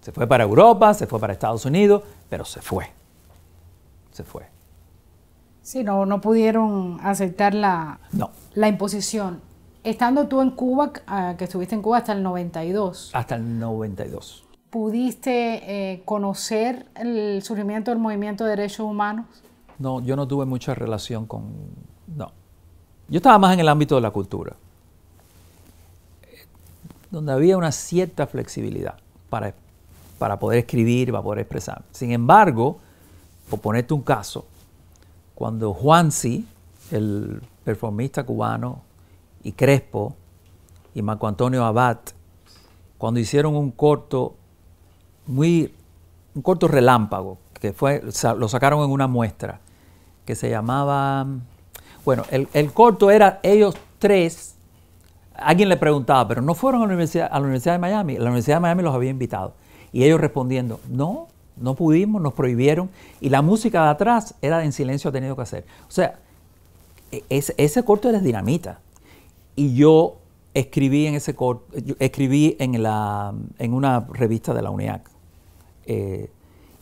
Se fue para Europa, se fue para Estados Unidos, pero se fue. Se fue. Sí, no, no pudieron aceptar la, la imposición. Estando tú en Cuba, ah, que estuviste en Cuba hasta el 92. Hasta el 92 pudiste eh, conocer el surgimiento del movimiento de derechos humanos? No, yo no tuve mucha relación con... No. Yo estaba más en el ámbito de la cultura, donde había una cierta flexibilidad para, para poder escribir, para poder expresar. Sin embargo, por ponerte un caso, cuando Juanzi, el performista cubano, y Crespo, y Marco Antonio Abad, cuando hicieron un corto muy, un corto relámpago, que fue, lo sacaron en una muestra, que se llamaba, bueno, el, corto era ellos tres, alguien le preguntaba, pero no fueron a la, universidad, a la Universidad de Miami, la Universidad de Miami los había invitado, y ellos respondiendo, no, no pudimos, nos prohibieron, y la música de atrás era en silencio ha tenido que hacer. O sea, e, ese, ese corto era dinamita. Y yo escribí en ese corto, escribí en, la, en una revista de la UNIAC eh,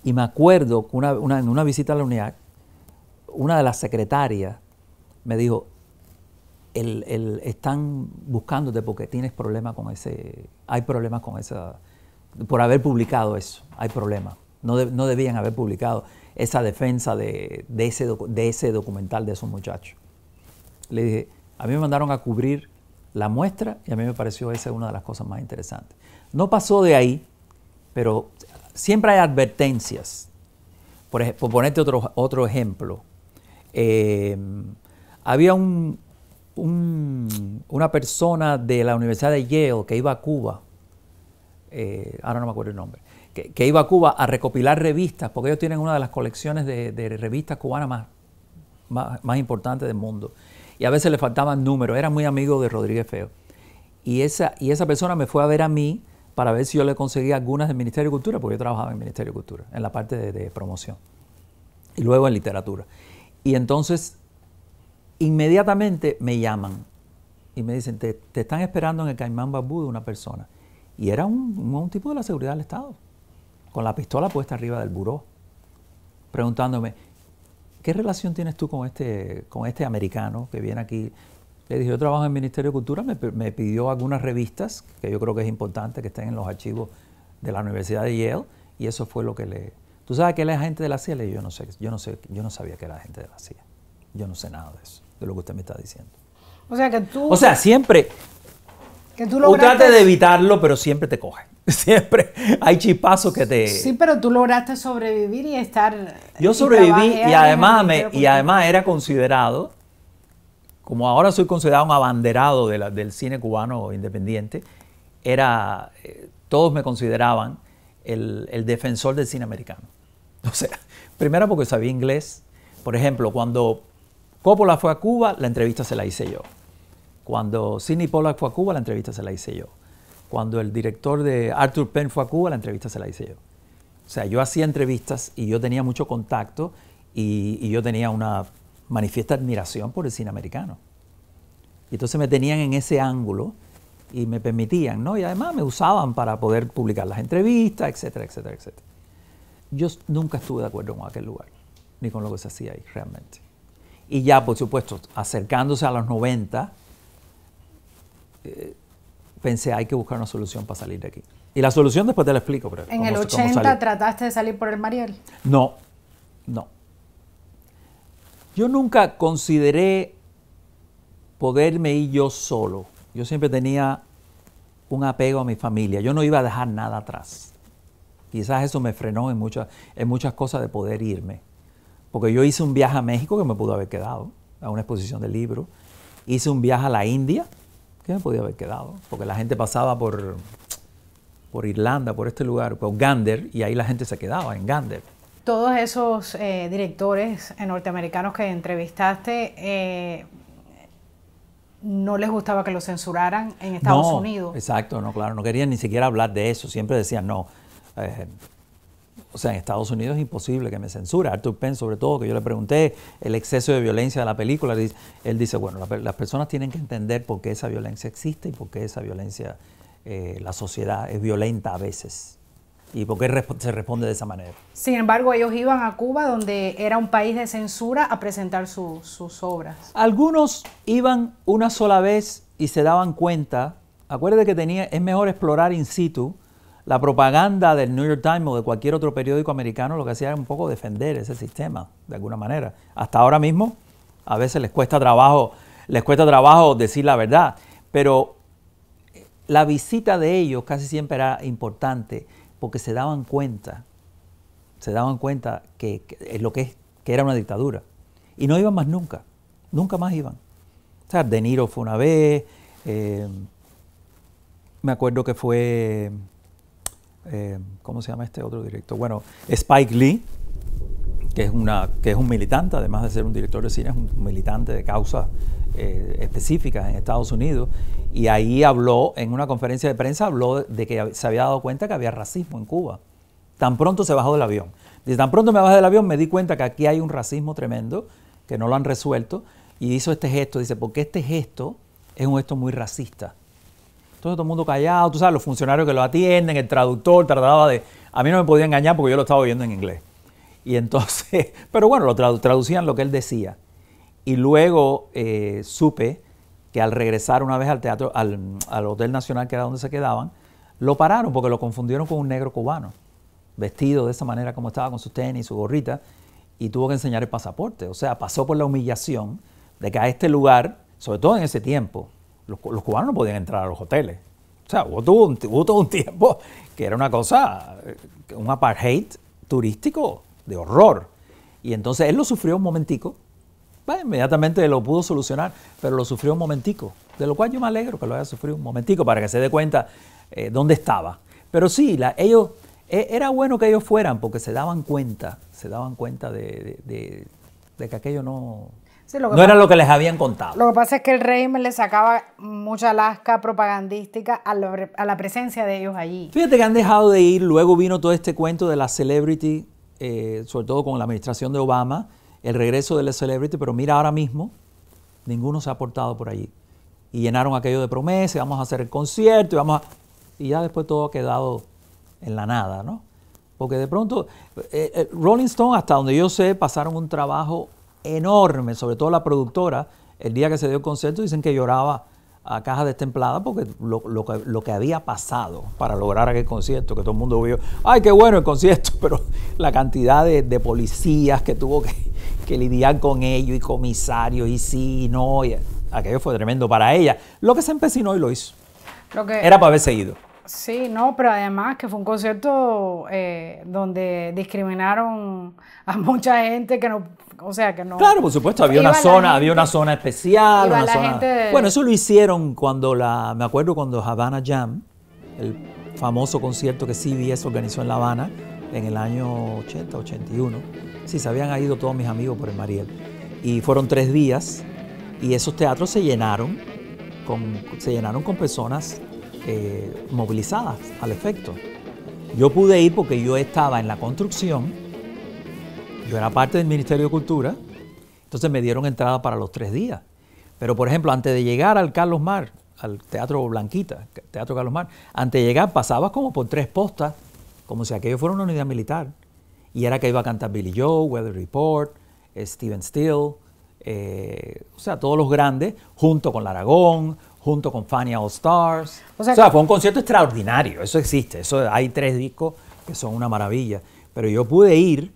y me acuerdo que en una visita a la UNIAC, una de las secretarias me dijo, el, el, están buscándote porque tienes problemas con ese, hay problemas con esa, por haber publicado eso, hay problemas. No, debían haber publicado esa defensa de, ese, de ese documental de esos muchachos. Le dije, a mí me mandaron a cubrir la muestra y a mí me pareció esa una de las cosas más interesantes. No pasó de ahí, pero siempre hay advertencias. Por, ponerte otro, otro ejemplo, eh, había un, una persona de la Universidad de Yale que iba a Cuba, eh, ahora no me acuerdo el nombre, que, iba a Cuba a recopilar revistas, porque ellos tienen una de las colecciones de, revistas cubanas más, más, importantes del mundo. Y a veces le faltaban números, era muy amigo de Rodríguez Feo. Y esa, y esa persona me fue a ver a mí para ver si yo le conseguía algunas del Ministerio de Cultura, porque yo trabajaba en el Ministerio de Cultura, en la parte de, promoción, y luego en literatura. Y entonces, inmediatamente me llaman y me dicen, te, están esperando en el Caimán de una persona. Y era un, tipo de la seguridad del Estado, con la pistola puesta arriba del buró, preguntándome, ¿qué relación tienes tú con este, con este americano que viene aquí? Le dije, yo trabajo en el Ministerio de Cultura, me, pidió algunas revistas, que yo creo que es importante que estén en los archivos de la Universidad de Yale, y eso fue lo que le... ¿Tú sabes que él es agente de la CIA? Le dije, yo no sé, yo no sé, yo no sabía que era gente de la CIA. Yo no sé nada de eso, de lo que usted me está diciendo. O sea, que tú... O sea, siempre... Que tú lograste... Trate de evitarlo, pero siempre te coge. Siempre hay chispazos que te... Sí, pero tú lograste sobrevivir y estar... Yo sobreviví además, me, y además era considerado como ahora soy considerado un abanderado del cine cubano independiente, era, eh, todos me consideraban el, defensor del cine americano. O sea, primero porque sabía inglés. Por ejemplo, cuando Coppola fue a Cuba, la entrevista se la hice yo. Cuando Sidney Pollack fue a Cuba, la entrevista se la hice yo. Cuando el director de Arthur Penn fue a Cuba, la entrevista se la hice yo. O sea, yo hacía entrevistas y yo tenía mucho contacto y yo tenía una manifiesta admiración por el cine americano. Y entonces me tenían en ese ángulo y me permitían, ¿no? Y además me usaban para poder publicar las entrevistas, etcétera, etcétera, etcétera. Yo nunca estuve de acuerdo con aquel lugar, ni con lo que se hacía ahí realmente. Y ya, por supuesto, acercándose a los 90, eh, pensé, hay que buscar una solución para salir de aquí. Y la solución después te la explico. Pero ¿En el 80 trataste de salir por el Mariel? No, no. Yo nunca consideré poderme ir yo solo. Yo siempre tenía un apego a mi familia. Yo no iba a dejar nada atrás. Quizás eso me frenó en muchas, en muchas cosas de poder irme. Porque yo hice un viaje a México que me pudo haber quedado, a una exposición de libros. Hice un viaje a la India que me podía haber quedado. Porque la gente pasaba por, por Irlanda, por este lugar, por Gander, y ahí la gente se quedaba en Gander todos esos eh, directores norteamericanos que entrevistaste, eh, no les gustaba que lo censuraran en Estados no, Unidos. Exacto, no, claro, no querían ni siquiera hablar de eso, siempre decían no. Eh, o sea, en Estados Unidos es imposible que me censure. Arthur Penn, sobre todo, que yo le pregunté el exceso de violencia de la película, él dice, bueno, las personas tienen que entender por qué esa violencia existe y por qué esa violencia, eh, la sociedad es violenta a veces. ¿Y por qué se responde de esa manera? Sin embargo, ellos iban a Cuba, donde era un país de censura, a presentar sus obras. Algunos iban una sola vez y se daban cuenta. Acuérdate que tenía, es mejor explorar in situ la propaganda del New York Times o de cualquier otro periódico americano. Lo que hacía era un poco defender ese sistema, de alguna manera. Hasta ahora mismo, a veces les cuesta trabajo, les cuesta trabajo decir la verdad, pero la visita de ellos casi siempre era importante porque se daban cuenta, se daban cuenta que, lo que, es, que era una dictadura. Y no iban más nunca, nunca más iban. O sea, De Niro fue una vez, eh, me acuerdo que fue, eh, ¿cómo se llama este otro director? Bueno, Spike Lee, que es, una, que es un militante, además de ser un director de cine, es un militante de causas específica eh, específicas en Estados Unidos y ahí habló, en una conferencia de prensa, habló de que se había dado cuenta que había racismo en Cuba. Tan pronto se bajó del avión. dice tan pronto me bajé del avión me di cuenta que aquí hay un racismo tremendo, que no lo han resuelto, y hizo este gesto, dice, porque este gesto es un gesto muy racista. todo el mundo callado, tú sabes, los funcionarios que lo atienden, el traductor trataba de... A mí no me podía engañar porque yo lo estaba oyendo en inglés. Y entonces, pero bueno, lo traducían lo que él decía. Y luego eh, supe que al regresar una vez al teatro, al, Hotel Nacional, que era donde se quedaban, lo pararon porque lo confundieron con un negro cubano, vestido de esa manera como estaba, con sus tenis, y su gorrita, y tuvo que enseñar el pasaporte. O sea, pasó por la humillación de que a este lugar, sobre todo en ese tiempo, los, cubanos no podían entrar a los hoteles. O sea, hubo todo, un, hubo todo un tiempo que era una cosa, eh, un apartheid turístico de horror. Y entonces él lo sufrió un momentico, bueno, inmediatamente lo pudo solucionar, pero lo sufrió un momentico, de lo cual yo me alegro que lo haya sufrido un momentico para que se dé cuenta eh, dónde estaba. Pero sí, ellos, e, era bueno que ellos fueran porque se daban cuenta, se daban cuenta de, que aquello no, era lo que les habían contado. Lo que pasa es que el régimen le sacaba mucha lasca propagandística a, la presencia de ellos allí. Fíjate que han dejado de ir, luego vino todo este cuento de la celebrity, eh, sobre todo con la administración de Obama, el regreso de la celebrity, pero mira ahora mismo, ninguno se ha portado por allí. Y llenaron aquello de promesas, vamos a hacer el concierto, y vamos a... Y ya después todo ha quedado en la nada, ¿no? Porque de pronto, eh, eh, Rolling Stone, hasta donde yo sé, pasaron un trabajo enorme, sobre todo la productora, el día que se dio el concierto, dicen que lloraba a caja destemplada porque lo, lo, que, lo, que, había pasado para lograr aquel concierto, que todo el mundo vio, ay, qué bueno el concierto, pero la cantidad de, de policías que tuvo que, que lidiar con ellos, y comisarios, y sí y no. Y aquello fue tremendo para ella. Lo que se empecinó y lo hizo. Lo que, Era para haber seguido. Sí, no, pero además que fue un concierto eh, donde discriminaron a mucha gente que no, o sea que no. Claro, por supuesto, había una zona, había una zona especial, una zona. Bueno, eso lo hicieron cuando la, me acuerdo cuando Havana Jam, el famoso concierto que CBS organizó en La Habana en el año 80, 81 Sí, se habían ido todos mis amigos por el Mariel. Y fueron tres días y esos teatros se llenaron con, se llenaron con personas eh, movilizadas al efecto. Yo pude ir porque yo estaba en la construcción, yo era parte del Ministerio de Cultura, entonces me dieron entrada para los tres días. Pero por ejemplo, antes de llegar al Carlos Mar, al Teatro Blanquita, Teatro Carlos Mar, antes de llegar pasabas como por tres postas, como si aquello fuera una unidad militar y era que iba a cantar Billy Joe, Weather Report, eh, Steven Steele, eh, o sea, todos los grandes, junto con Laragón, junto con Fania All Stars. O sea, fue un concierto extraordinario, eso existe, eso hay tres discos que son una maravilla, pero yo pude ir,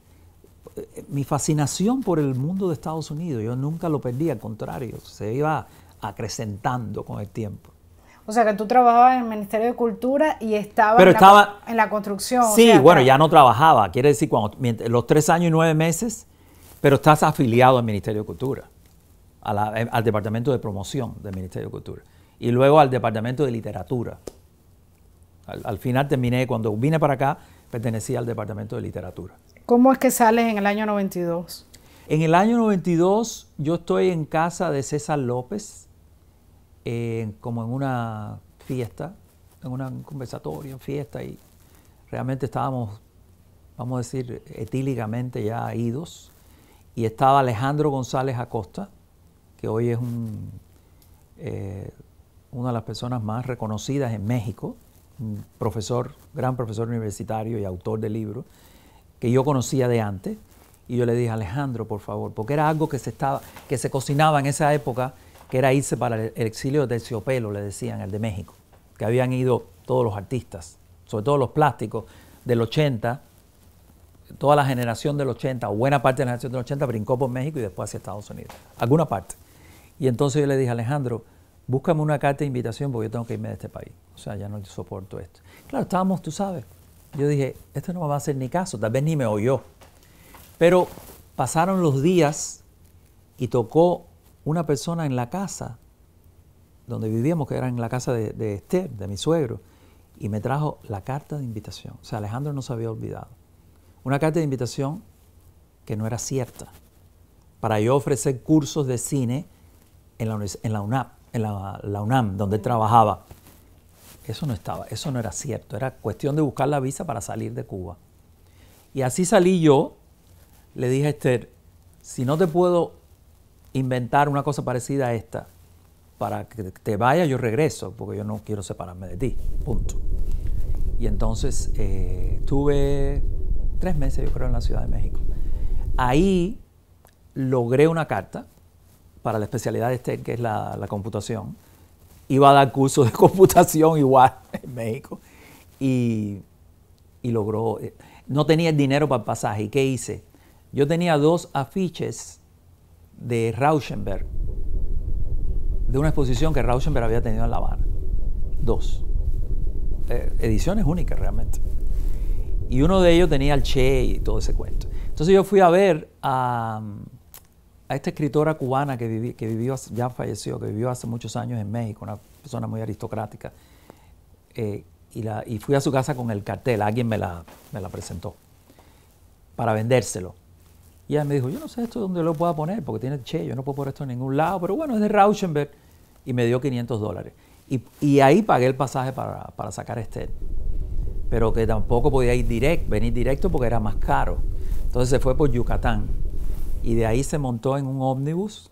eh, mi fascinación por el mundo de Estados Unidos, yo nunca lo perdí, al contrario, se iba acrecentando con el tiempo. O sea, que tú trabajabas en el Ministerio de Cultura y estabas en, estaba, la, en la construcción. Sí, bueno, ya no trabajaba. Quiere decir, cuando los tres años y nueve meses, pero estás afiliado al Ministerio de Cultura, eh, al Departamento de Promoción del Ministerio de Cultura y luego al Departamento de Literatura. Al, al final terminé, cuando vine para acá, pertenecía al Departamento de Literatura. ¿Cómo es que sales en el año 92? En el año 92 yo estoy en casa de César López, como en una fiesta, en una, un conversatorio, en fiesta, y realmente estábamos, vamos a decir, etílicamente ya idos. Y estaba Alejandro González Acosta, que hoy es eh, una de las personas más reconocidas en México, un profesor, gran profesor universitario y autor de libros, que yo conocía de antes. Y yo le dije, Alejandro, por favor, porque era algo que se, estaba, que se cocinaba en esa época que era irse para el exilio de terciopelo, le decían, el de México, que habían ido todos los artistas, sobre todo los plásticos del 80, toda la generación del 80, o buena parte de la generación del 80, brincó por México y después hacia Estados Unidos, alguna parte. Y entonces yo le dije, Alejandro, búscame una carta de invitación porque yo tengo que irme de este país. O sea, ya no soporto esto. Claro, estábamos, tú sabes. Yo dije, esto no me va a hacer ni caso, tal vez ni me oyó. Pero pasaron los días y tocó una persona en la casa donde vivíamos, que era en la casa de, Esther, de mi suegro, y me trajo la carta de invitación. O sea, Alejandro no se había olvidado. Una carta de invitación que no era cierta, para yo ofrecer cursos de cine en la, en la, UNAM, donde trabajaba. Eso no estaba, eso no era cierto, era cuestión de buscar la visa para salir de Cuba. Y así salí yo, le dije a Esther, si no te puedo inventar una cosa parecida a esta. Para que te vaya, yo regreso, porque yo no quiero separarme de ti. Punto. Y entonces eh, tuve tres meses, yo creo, en la Ciudad de México. Ahí logré una carta para la especialidad de este, que es la, computación. Iba a dar curso de computación igual en México. Y, y logró. Eh, no tenía el dinero para el pasaje. ¿Y qué hice? Yo tenía dos afiches de Rauschenberg, de una exposición que Rauschenberg había tenido en La Habana. Dos. Eh, ediciones únicas realmente. Y uno de ellos tenía el Che y todo ese cuento. Entonces yo fui a ver a, esta escritora cubana que, que vivió, ya falleció, que vivió hace muchos años en México, una persona muy aristocrática. Eh, y, la, fui a su casa con el cartel, alguien me me la presentó para vendérselo. Y él me dijo, yo no sé esto dónde lo puedo poner, porque tiene che, yo no puedo poner esto en ningún lado, pero bueno, es de Rauschenberg. Y me dio 500 dólares. Y, ahí pagué el pasaje para, para sacar este Pero que tampoco podía ir directo, venir directo porque era más caro. Entonces se fue por Yucatán. Y de ahí se montó en un ómnibus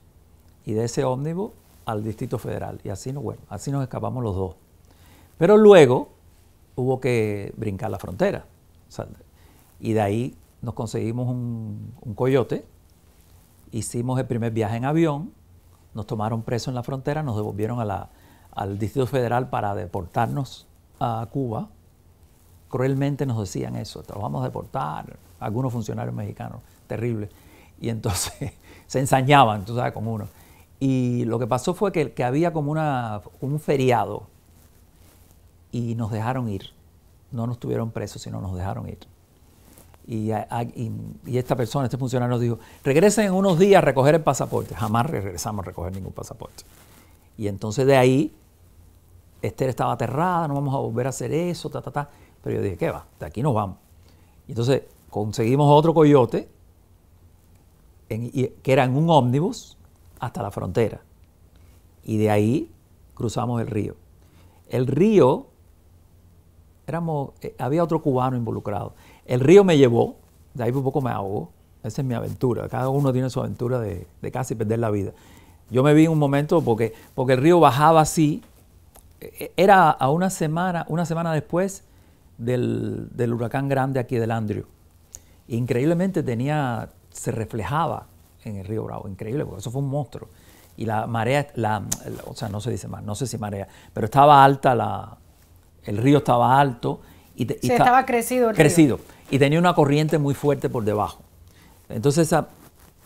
y de ese ómnibus al Distrito Federal. Y así, bueno, así nos escapamos los dos. Pero luego hubo que brincar la frontera. y de ahí nos conseguimos un, coyote, hicimos el primer viaje en avión, nos tomaron preso en la frontera, nos devolvieron al Distrito Federal para deportarnos a Cuba. Cruelmente nos decían eso, te vamos a deportar, algunos funcionarios mexicanos, terrible. Y entonces se ensañaban, tú sabes, con uno. Y lo que pasó fue que, había como un feriado y nos dejaron ir. No nos tuvieron presos, sino nos dejaron ir. Y, esta persona, este funcionario nos dijo, regresen en unos días a recoger el pasaporte. Jamás regresamos a recoger ningún pasaporte. Y entonces de ahí, Esther estaba aterrada, no vamos a volver a hacer eso, ta, ta, ta. Pero yo dije, ¿qué va? De aquí nos vamos. Y entonces conseguimos otro coyote, que era en un ómnibus, hasta la frontera. Y de ahí cruzamos el río. El río, éramos, eh, había otro cubano involucrado. El río me llevó, de ahí por poco me ahogó. Esa es mi aventura. Cada uno tiene su aventura de, casi perder la vida. Yo me vi en un momento porque, porque el río bajaba así. E, era a una semana, una semana después del, huracán grande aquí del Andrew. Increíblemente tenía, se reflejaba en el río Bravo. Increíble, porque eso fue un monstruo. Y la marea, la, o sea, no se dice más, no sé si marea, pero estaba alta la, el río estaba alto. Y, se estaba crecido el crecido. río y tenía una corriente muy fuerte por debajo. Entonces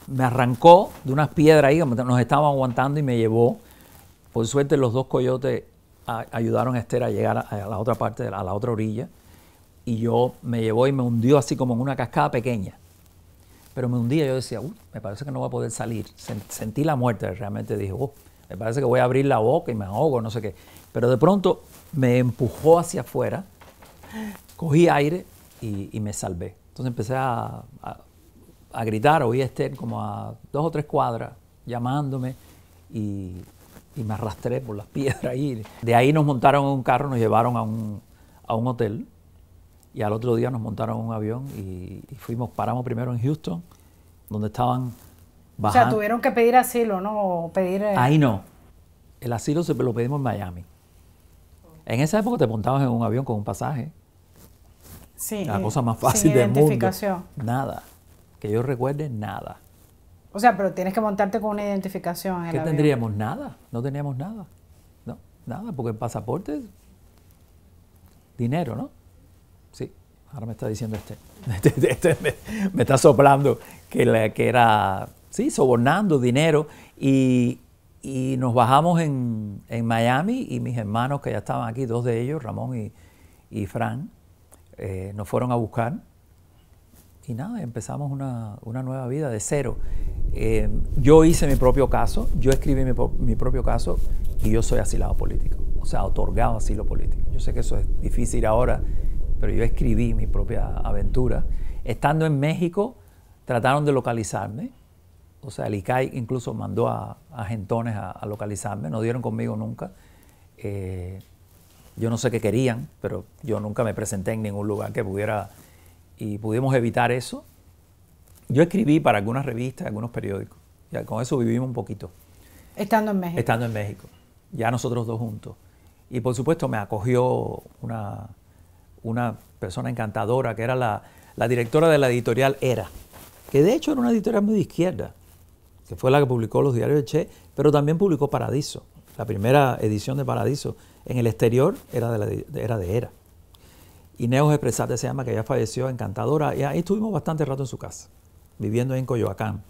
me arrancó de unas piedras ahí nos estaban aguantando y me llevó. Por suerte los dos coyotes ayudaron a Esther a llegar a, la otra parte, a la otra orilla. Y yo me llevó y me hundió así como en una cascada pequeña. Pero me hundía, yo decía, me parece que no voy a poder salir. Sentí la muerte, realmente dije, oh, me parece que voy a abrir la boca y me ahogo, no sé qué. Pero de pronto me empujó hacia afuera, cogí aire y, me salvé. Entonces empecé a, gritar, oí a Esther como a dos o tres cuadras llamándome y, me arrastré por las piedras. Y de ahí nos montaron en un carro, nos llevaron a un, a un hotel y al otro día nos montaron en un avión y, fuimos, paramos primero en Houston, donde estaban bajando. O sea, tuvieron que pedir asilo, ¿no? pedir... Eh, ahí no. El asilo se lo pedimos en Miami. En esa época te montabas en un avión con un pasaje la cosa más fácil sin del Nada. Que yo recuerde, nada. O sea, pero tienes que montarte con una identificación. En ¿Qué tendríamos? Nada. No teníamos nada. No, nada, porque el pasaporte dinero, ¿no? Sí. Ahora me está diciendo este. Este, este, este me, está soplando que, la, que era, sí, sobornando dinero. Y, nos bajamos en, Miami y mis hermanos que ya estaban aquí, dos de ellos, Ramón y, y Fran, eh, nos fueron a buscar y nada, empezamos una, nueva vida de cero. Eh, yo hice mi propio caso, yo escribí mi, propio caso y yo soy asilado político, o sea, otorgado asilo político. Yo sé que eso es difícil ahora, pero yo escribí mi propia aventura. Estando en México, trataron de localizarme, o sea, el ICAI incluso mandó a, agentones a, localizarme, no dieron conmigo nunca. Eh, yo no sé qué querían, pero yo nunca me presenté en ningún lugar que pudiera y pudimos evitar eso. Yo escribí para algunas revistas, algunos periódicos. Ya con eso vivimos un poquito. Estando en México. Estando en México. Ya nosotros dos juntos. Y por supuesto me acogió una, una persona encantadora que era la, la directora de la editorial Era, que de hecho era una editorial muy de izquierda, que fue la que publicó los diarios de Che, pero también publicó Paradiso, la primera edición de Paradiso, en el exterior era de, era, de era. Expresate se llama, que ya falleció, encantadora. Y ahí estuvimos bastante rato en su casa, viviendo en Coyoacán.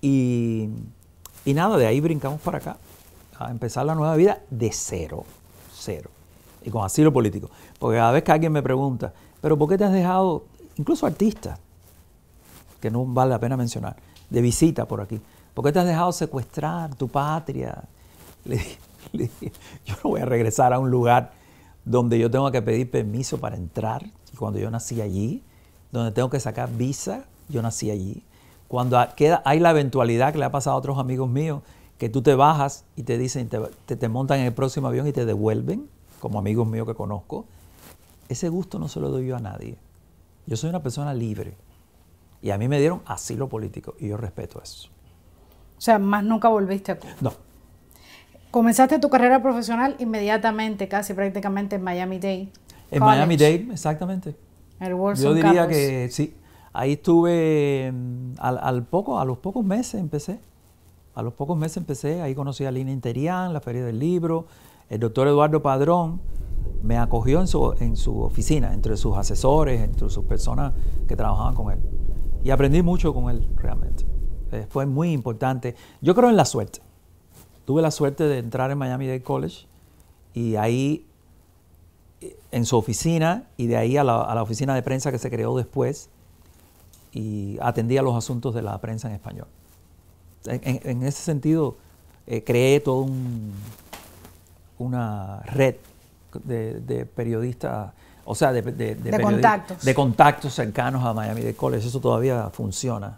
Y, y nada, de ahí brincamos para acá, a empezar la nueva vida de cero, cero. Y con asilo político. Porque cada vez que alguien me pregunta, ¿pero por qué te has dejado, incluso artistas, que no vale la pena mencionar, de visita por aquí? ¿Por qué te has dejado secuestrar tu patria? Le dije, yo no voy a regresar a un lugar donde yo tengo que pedir permiso para entrar. Y cuando yo nací allí, donde tengo que sacar visa, yo nací allí. Cuando queda, hay la eventualidad que le ha pasado a otros amigos míos, que tú te bajas y te dicen, te, te, montan en el próximo avión y te devuelven, como amigos míos que conozco. Ese gusto no se lo doy yo a nadie. Yo soy una persona libre. Y a mí me dieron asilo político y yo respeto eso. O sea, más nunca volviste a No, Comenzaste tu carrera profesional inmediatamente, casi prácticamente en Miami-Dade. En Miami-Dade, exactamente. El Yo diría que sí. Ahí estuve mm, al, poco, a los pocos meses empecé. A los pocos meses empecé. Ahí conocí a Lina Interian, la Feria del Libro. El doctor Eduardo Padrón me acogió en su, en su oficina, entre sus asesores, entre sus personas que trabajaban con él. Y aprendí mucho con él, realmente. Eh, fue muy importante. Yo creo en la suerte. Tuve la suerte de entrar en Miami Dade College y ahí en su oficina y de ahí a la, oficina de prensa que se creó después y atendía los asuntos de la prensa en español. En, ese sentido, eh, creé toda un, una red de, periodistas, o sea, de, de, contactos. cercanos a Miami Day College. Eso todavía funciona,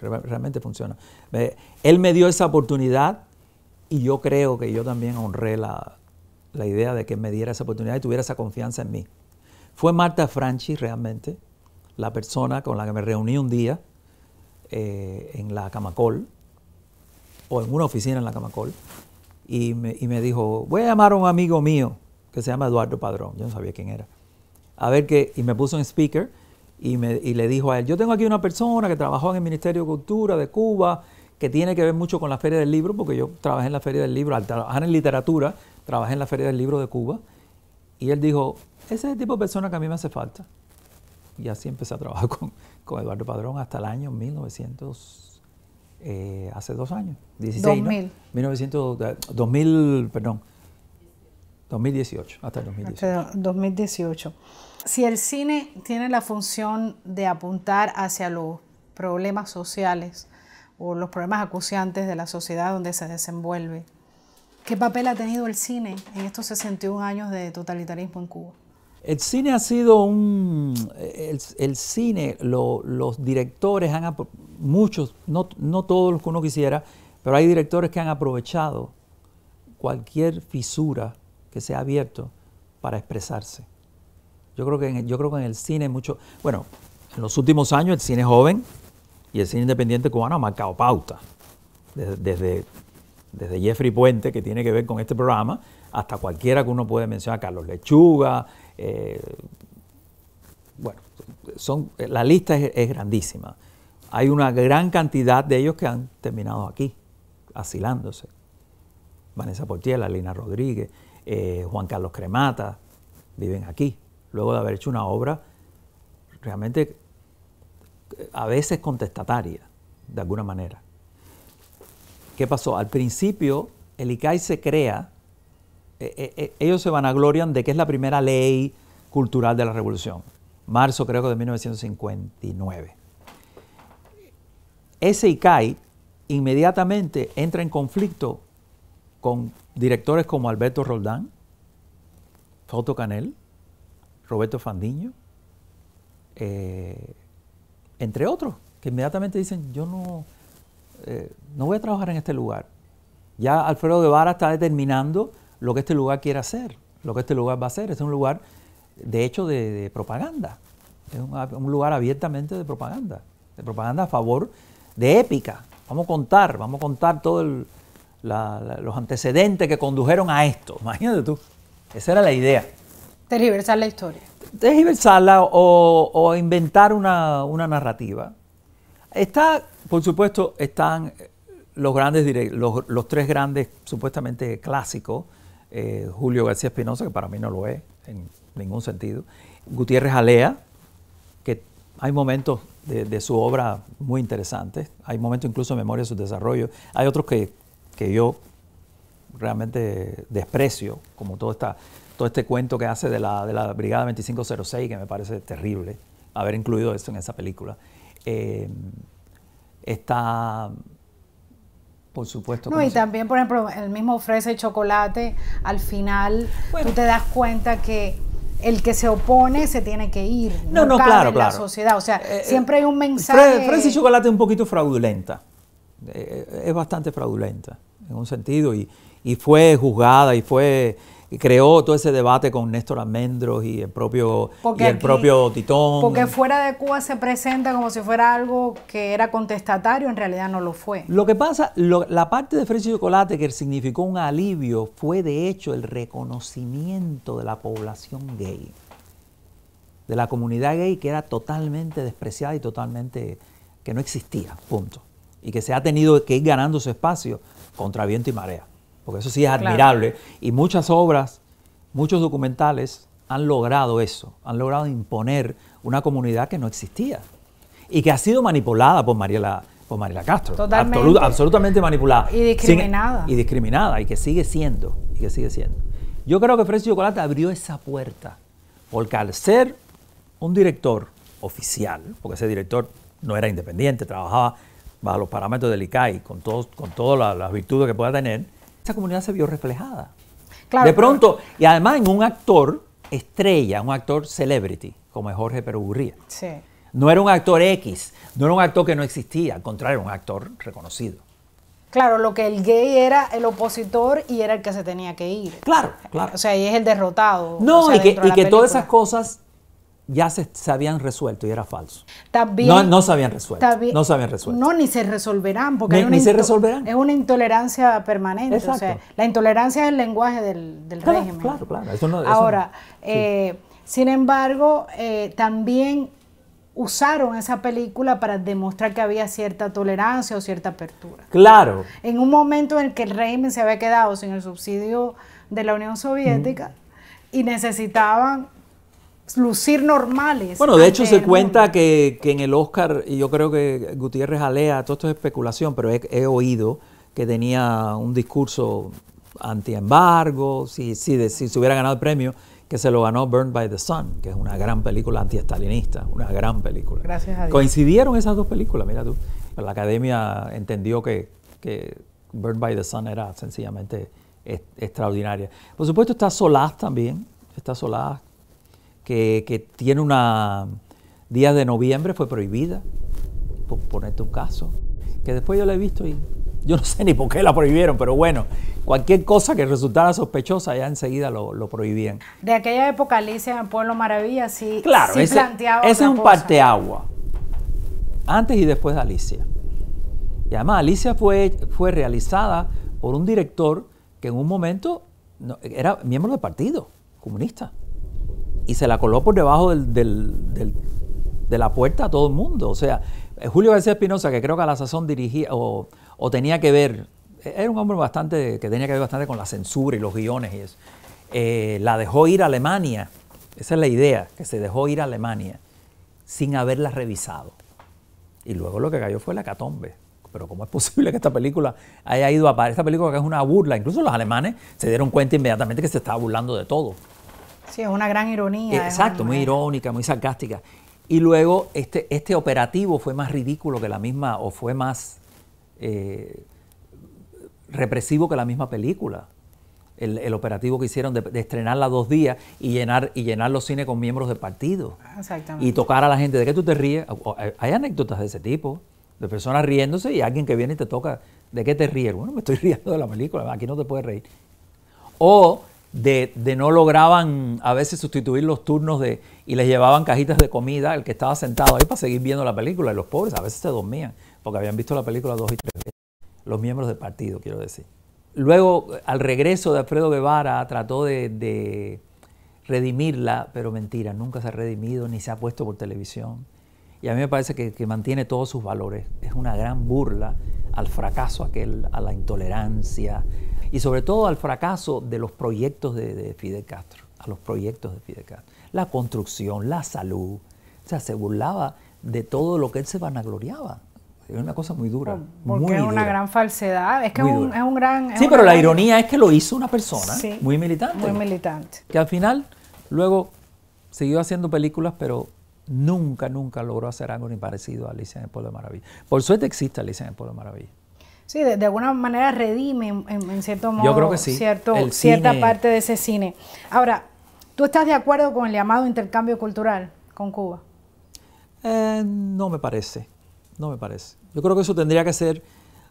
realmente funciona. Él me dio esa oportunidad y yo creo que yo también honré la, idea de que me diera esa oportunidad y tuviera esa confianza en mí. Fue Marta Franchi realmente la persona con la que me reuní un día eh, en la Camacol o en una oficina en la Camacol y me, dijo, voy a llamar a un amigo mío que se llama Eduardo Padrón, yo no sabía quién era, a ver qué, y me puso en speaker y, y le dijo a él, yo tengo aquí una persona que trabajó en el Ministerio de Cultura de Cuba, que tiene que ver mucho con la Feria del Libro, porque yo trabajé en la Feria del Libro, al trabajar en literatura, trabajé en la Feria del Libro de Cuba, y él dijo, ese es el tipo de persona que a mí me hace falta. Y así empecé a trabajar con, con Eduardo Padrón hasta el año 1900, eh, hace dos años, 16, 2000. 1900, 2000, perdón, 2018, hasta el 2018. Hasta 2018. Si el cine tiene la función de apuntar hacia los problemas sociales, o los problemas acuciantes de la sociedad donde se desenvuelve. ¿Qué papel ha tenido el cine en estos 61 años de totalitarismo en Cuba? El cine ha sido un... El, cine, los directores han... Muchos, no, no todos los que uno quisiera, pero hay directores que han aprovechado cualquier fisura que se ha abierto para expresarse. Yo creo que en, yo creo que en el cine mucho... Bueno, en los últimos años el cine joven y el cine independiente cubano ha marcado pauta. Desde, desde, Jeffrey Puente, que tiene que ver con este programa, hasta cualquiera que uno puede mencionar, Carlos Lechuga. Eh, bueno, son, la lista es, grandísima. Hay una gran cantidad de ellos que han terminado aquí, asilándose. Vanessa Portiela, Lina Rodríguez, eh, Juan Carlos Cremata, viven aquí, luego de haber hecho una obra realmente a veces contestataria, de alguna manera. ¿Qué pasó? Al principio, el ICAI se crea, ellos eh, se eh, eh, ellos se vanaglorian de que es la primera ley cultural de la revolución, marzo creo que de 1959. Ese ICAI inmediatamente entra en conflicto con directores como Alberto Roldán, Foto Canel, Roberto Fandiño, eh, entre otros, que inmediatamente dicen, yo no, eh, no voy a trabajar en este lugar. Ya Alfredo Guevara está determinando lo que este lugar quiere hacer, lo que este lugar va a hacer. Este es un lugar, de hecho, de, propaganda. Es un, lugar abiertamente de propaganda, de propaganda a favor de épica. Vamos a contar, vamos a contar todos los antecedentes que condujeron a esto. Imagínate tú, esa era la idea. es la historia es o, inventar una, narrativa. Está, por supuesto, están eh, los grandes los, tres grandes supuestamente clásicos, eh, Julio García Espinosa, que para mí no lo es en ningún sentido, Gutiérrez Alea, que hay momentos de, su obra muy interesantes, hay momentos incluso en memoria de su desarrollo, hay otros que, que yo realmente desprecio, como todo está todo este cuento que hace de la, Brigada 2506, que me parece terrible haber incluido eso en esa película. Eh, está por supuesto. y también, por ejemplo, el mismo Fresa y chocolate, al final tú te das cuenta que el que se opone se tiene que ir. No, no, claro, claro. la sociedad. O sea, eh, eh, siempre hay un mensaje. Fresa y chocolate es un poquito fraudulenta. es bastante fraudulenta, en un sentido, y, y fue juzgada y fue creó todo ese debate con Néstor Almendros y el propio, el propio Titón. Porque fuera de Cuba se presenta como si fuera algo que era contestatario, en realidad no lo fue. Lo que pasa, la parte de Fresco y Chocolate que significó un alivio fue de hecho el reconocimiento de la población gay, de la comunidad gay que era totalmente despreciada y totalmente que no existía, punto. Y que se ha tenido que ir ganando su espacio contra viento y marea porque eso sí es admirable. Y muchas obras, muchos documentales han logrado eso, han logrado imponer una comunidad que no existía y que ha sido manipulada por Mariela, por Mariela Castro. Totalmente. absolutamente manipulada. Y discriminada. y discriminada, y que sigue siendo, y que sigue siendo. Yo creo que Fresh Chocolate abrió esa puerta, porque al ser un director oficial, porque ese director no era independiente, trabajaba bajo los parámetros del ICAI, con, con todas las virtudes que pueda tener, esa comunidad se vio reflejada. de pronto, y además en un actor estrella, un actor celebrity, como es Jorge Perugurría. Sí. No era un actor X, no era un actor que no existía, al contrario, era un actor reconocido. Claro, lo que el gay era el opositor y era el que se tenía que ir. Claro, claro. O sea, y es el derrotado. No, y que, y que todas esas cosas ya se, habían resuelto y era falso. También, no, se habían resuelto. no se resuelto. No, ni se resolverán, porque ni, es una intolerancia permanente. la intolerancia es el lenguaje del, régimen. Claro, claro. Eso no, eso Ahora, eh, sin embargo, eh, también usaron esa película para demostrar que había cierta tolerancia o cierta apertura. Claro. En un momento en el que el régimen se había quedado sin el subsidio de la Unión Soviética y necesitaban lucir normales. Bueno, de hecho se cuenta que, en el Oscar, y yo creo que Gutiérrez Alea, todo esto es especulación, pero he, oído que tenía un discurso anti-embargo, si, si, si se hubiera ganado el premio, que se lo ganó Burned by the Sun, que es una gran película antiestalinista, una gran película. Gracias a Dios. Coincidieron esas dos películas, mira tú. La academia entendió que, que Burned by the Sun era sencillamente extraordinaria. Por supuesto está Solás también, está Solás que, tiene una día de noviembre fue prohibida, por ponerte un caso, que después yo la he visto y yo no sé ni por qué la prohibieron, pero bueno, cualquier cosa que resultara sospechosa ya enseguida lo, lo prohibían. De aquella época Alicia en Pueblo Maravilla sí, claro, ese, es un parte agua antes y después de Alicia. Y además Alicia fue, fue realizada por un director que en un momento era miembro del partido comunista y se la coló por debajo de la puerta a todo el mundo. O sea, eh, Julio García Espinosa, que creo que a la sazón dirigía o, tenía que ver, eh, era un hombre bastante, que tenía que ver bastante con la censura y los guiones y eso, eh, la dejó ir a Alemania. Esa es la idea, que se dejó ir a Alemania sin haberla revisado. Y luego lo que cayó fue la catombe. Pero ¿cómo es posible que esta película haya ido a parar? Esta película que es una burla. Incluso los alemanes se dieron cuenta inmediatamente que se estaba burlando de todo. Sí, es una gran ironía. Eh, exacto, muy irónica, muy sarcástica. Y luego este, este operativo fue más ridículo que la misma, o fue más eh, represivo que la misma película. El, operativo que hicieron de, estrenarla dos días y llenar, y llenar los cines con miembros del partido. Ah, exactamente. Y tocar a la gente. ¿De qué tú te ríes? Hay anécdotas de ese tipo, de personas riéndose y alguien que viene y te toca. ¿De qué te ríes? Bueno, me estoy riendo de la película, aquí no te puedes reír. O de, no lograban a veces sustituir los turnos de, y les llevaban cajitas de comida el que estaba sentado ahí para seguir viendo la película. Y los pobres a veces se dormían porque habían visto la película dos y tres veces. Los miembros del partido, quiero decir. Luego, al regreso de Alfredo Guevara, trató de, redimirla, pero mentira, nunca se ha redimido ni se ha puesto por televisión. Y a mí me parece que, que mantiene todos sus valores. Es una gran burla al fracaso aquel, a la intolerancia, y sobre todo al fracaso de los proyectos de, Fidel Castro, a los proyectos de Fidel Castro, la construcción, la salud, o sea, se burlaba de todo lo que él se vanagloriaba. Es una cosa muy dura. Porque es una gran falsedad. Es que es un, gran. sí, pero la ironía es que lo hizo una persona muy militante. Muy militante. Que al final, luego siguió haciendo películas, pero nunca, nunca logró hacer algo ni parecido a Alicia en el Pueblo de Maravilla. Por suerte existe Alicia en el Pueblo de Maravilla. Sí, de, alguna manera redime en, cierto modo cierta parte de ese cine. Ahora, ¿tú estás de acuerdo con el llamado intercambio cultural con Cuba? Eh, no me parece, no me parece. Yo creo que eso tendría que ser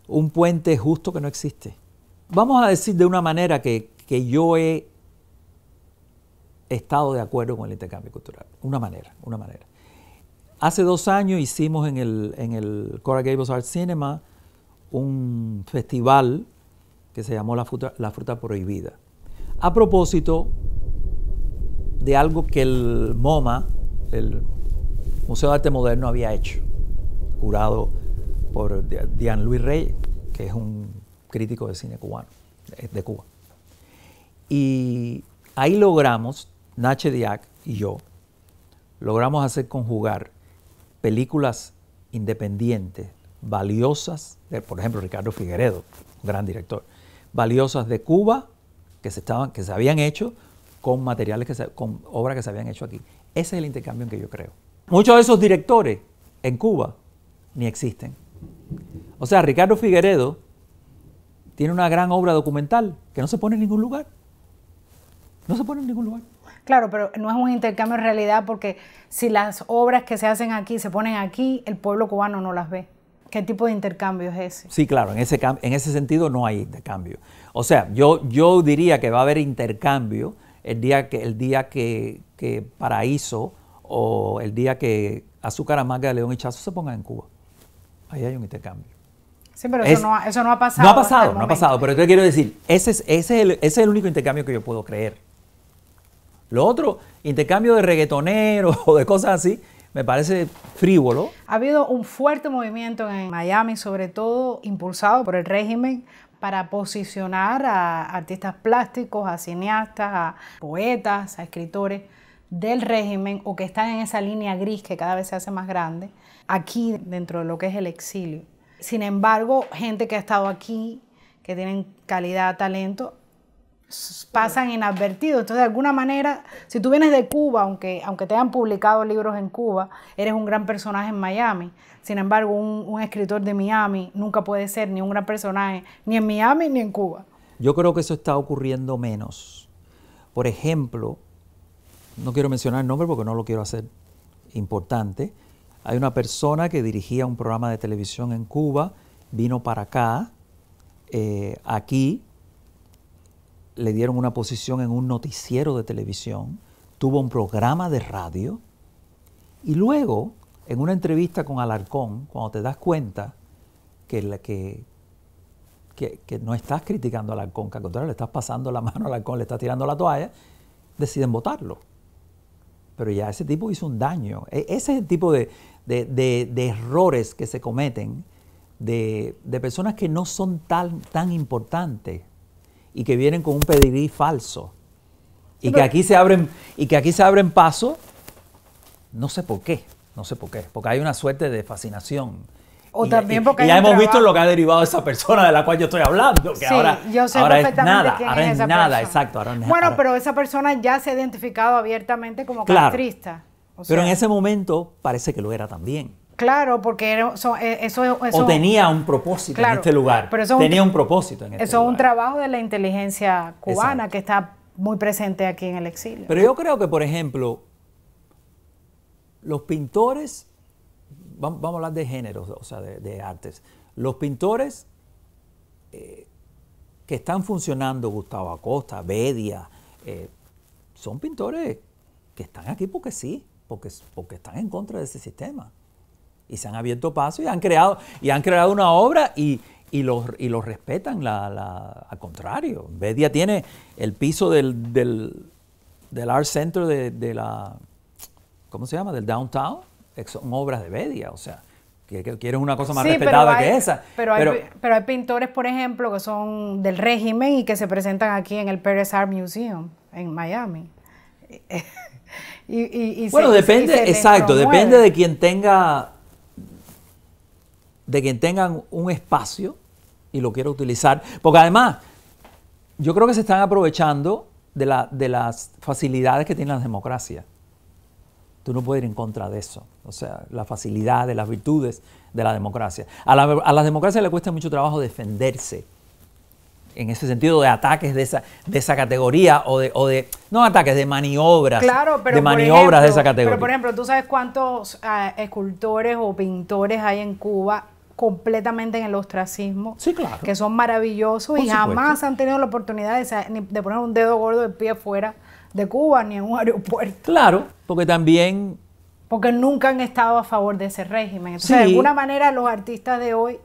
un puente justo que no existe. Vamos a decir de una manera que, yo he estado de acuerdo con el intercambio cultural. Una manera, una manera. Hace dos años hicimos en el, en el Cora Gables Art Cinema un festival que se llamó la fruta, la fruta Prohibida. A propósito de algo que el MoMA, el Museo de Arte Moderno, había hecho, curado por Dian Luis Rey, que es un crítico de cine cubano, eh, de Cuba. Y ahí logramos, Nache Diak y yo, logramos hacer conjugar películas independientes valiosas, por ejemplo, Ricardo Figueredo, gran director, valiosas de Cuba que se, estaban, que se habían hecho con materiales, que con obras que se habían hecho aquí. Ese es el intercambio en que yo creo. Muchos de esos directores en Cuba ni existen. O sea, Ricardo Figueredo tiene una gran obra documental que no se pone en ningún lugar. No se pone en ningún lugar. Claro, pero no es un intercambio en realidad porque si las obras que se hacen aquí se ponen aquí, el pueblo cubano no las ve. ¿Qué tipo de intercambio es ese? Sí, claro, en ese, en ese sentido no hay intercambio. O sea, yo, yo diría que va a haber intercambio el día que, el día que, Paraíso o el día que Azúcar Amarga, León y Chazo se ponga en Cuba. Ahí hay un intercambio. Sí, pero eso, no ha, pasado. No ha este pasado, no ha pasado. Pero yo quiero decir, ese es, el, único intercambio que yo puedo creer. Lo otro, intercambio de reggaetonero o de cosas así, me parece frívolo. Ha habido un fuerte movimiento en Miami, sobre todo impulsado por el régimen, para posicionar a artistas plásticos, a cineastas, a poetas, a escritores del régimen o que están en esa línea gris que cada vez se hace más grande, aquí dentro de lo que es el exilio. Sin embargo, gente que ha estado aquí, que tienen calidad, talento, pasan inadvertidos. Entonces, de alguna manera, si tú vienes de Cuba, aunque, aunque te hayan publicado libros en Cuba, eres un gran personaje en Miami. Sin embargo, un, escritor de Miami nunca puede ser ni un gran personaje, ni en Miami ni en Cuba. Yo creo que eso está ocurriendo menos. Por ejemplo, no quiero mencionar el nombre porque no lo quiero hacer importante. Hay una persona que dirigía un programa de televisión en Cuba, vino para acá, eh, aquí, le dieron una posición en un noticiero de televisión, tuvo un programa de radio y luego, en una entrevista con Alarcón, cuando te das cuenta que, que, que, no estás criticando a Alarcón, que al contrario le estás pasando la mano a Alarcón, le estás tirando la toalla, deciden votarlo. Pero ya ese tipo hizo un daño. E, ese es el tipo de, errores que se cometen de, personas que no son tan, tan importantes y que vienen con un pedigrí falso. Y que aquí se abren, y que aquí se abren paso, no sé por qué, no sé por qué, porque hay una suerte de fascinación. O y, también ya hemos visto lo que ha derivado esa persona de la cual yo estoy hablando, que ahora, es nada, ahora es, nada, exacto. bueno, pero esa persona ya se ha identificado abiertamente como claro, pero en ese momento parece que lo era también. Claro, porque e, eso, eso, O tenía un propósito en este lugar. tenía un, propósito en este Eso es un trabajo de la inteligencia cubana que está muy presente aquí en el exilio. Pero yo creo que, por ejemplo, los pintores, vamos, a hablar de géneros, o sea, de, artes. Los pintores eh, que están funcionando, Gustavo Acosta, Bedia, eh, son pintores que están aquí porque sí, porque, porque están en contra de ese sistema y se han abierto paso y han creado, y han creado una obra y, y los, respetan, la, al contrario. Bedia tiene el piso del, del, Art Center de, la, ¿cómo se llama? Del Downtown, son obras de Bedia, o sea, quieres una cosa más respetada que esa. Pero, pero, hay, pintores, por ejemplo, que son del régimen y que se presentan aquí en el Perez Art Museum, en Miami. bueno, depende, exacto, depende de quien tenga de quien tengan un espacio y lo quiera utilizar. Porque además, yo creo que se están aprovechando de, de las facilidades que tiene la democracia. Tú no puedes ir en contra de eso. O sea, la facilidad de las virtudes de la democracia. A la, a democracia le cuesta mucho trabajo defenderse. En ese sentido, de ataques de esa, de esa categoría o de, No ataques, de maniobras. De maniobras de esa categoría. Pero, por ejemplo, tú sabes cuántos ah, escultores o pintores hay en Cuba completamente en el ostracismo, que son maravillosos y jamás han tenido la oportunidad de, poner un dedo gordo de pie fuera de Cuba ni en un aeropuerto. Claro, porque también... Porque nunca han estado a favor de ese régimen. Entonces, de alguna manera, los artistas de hoy,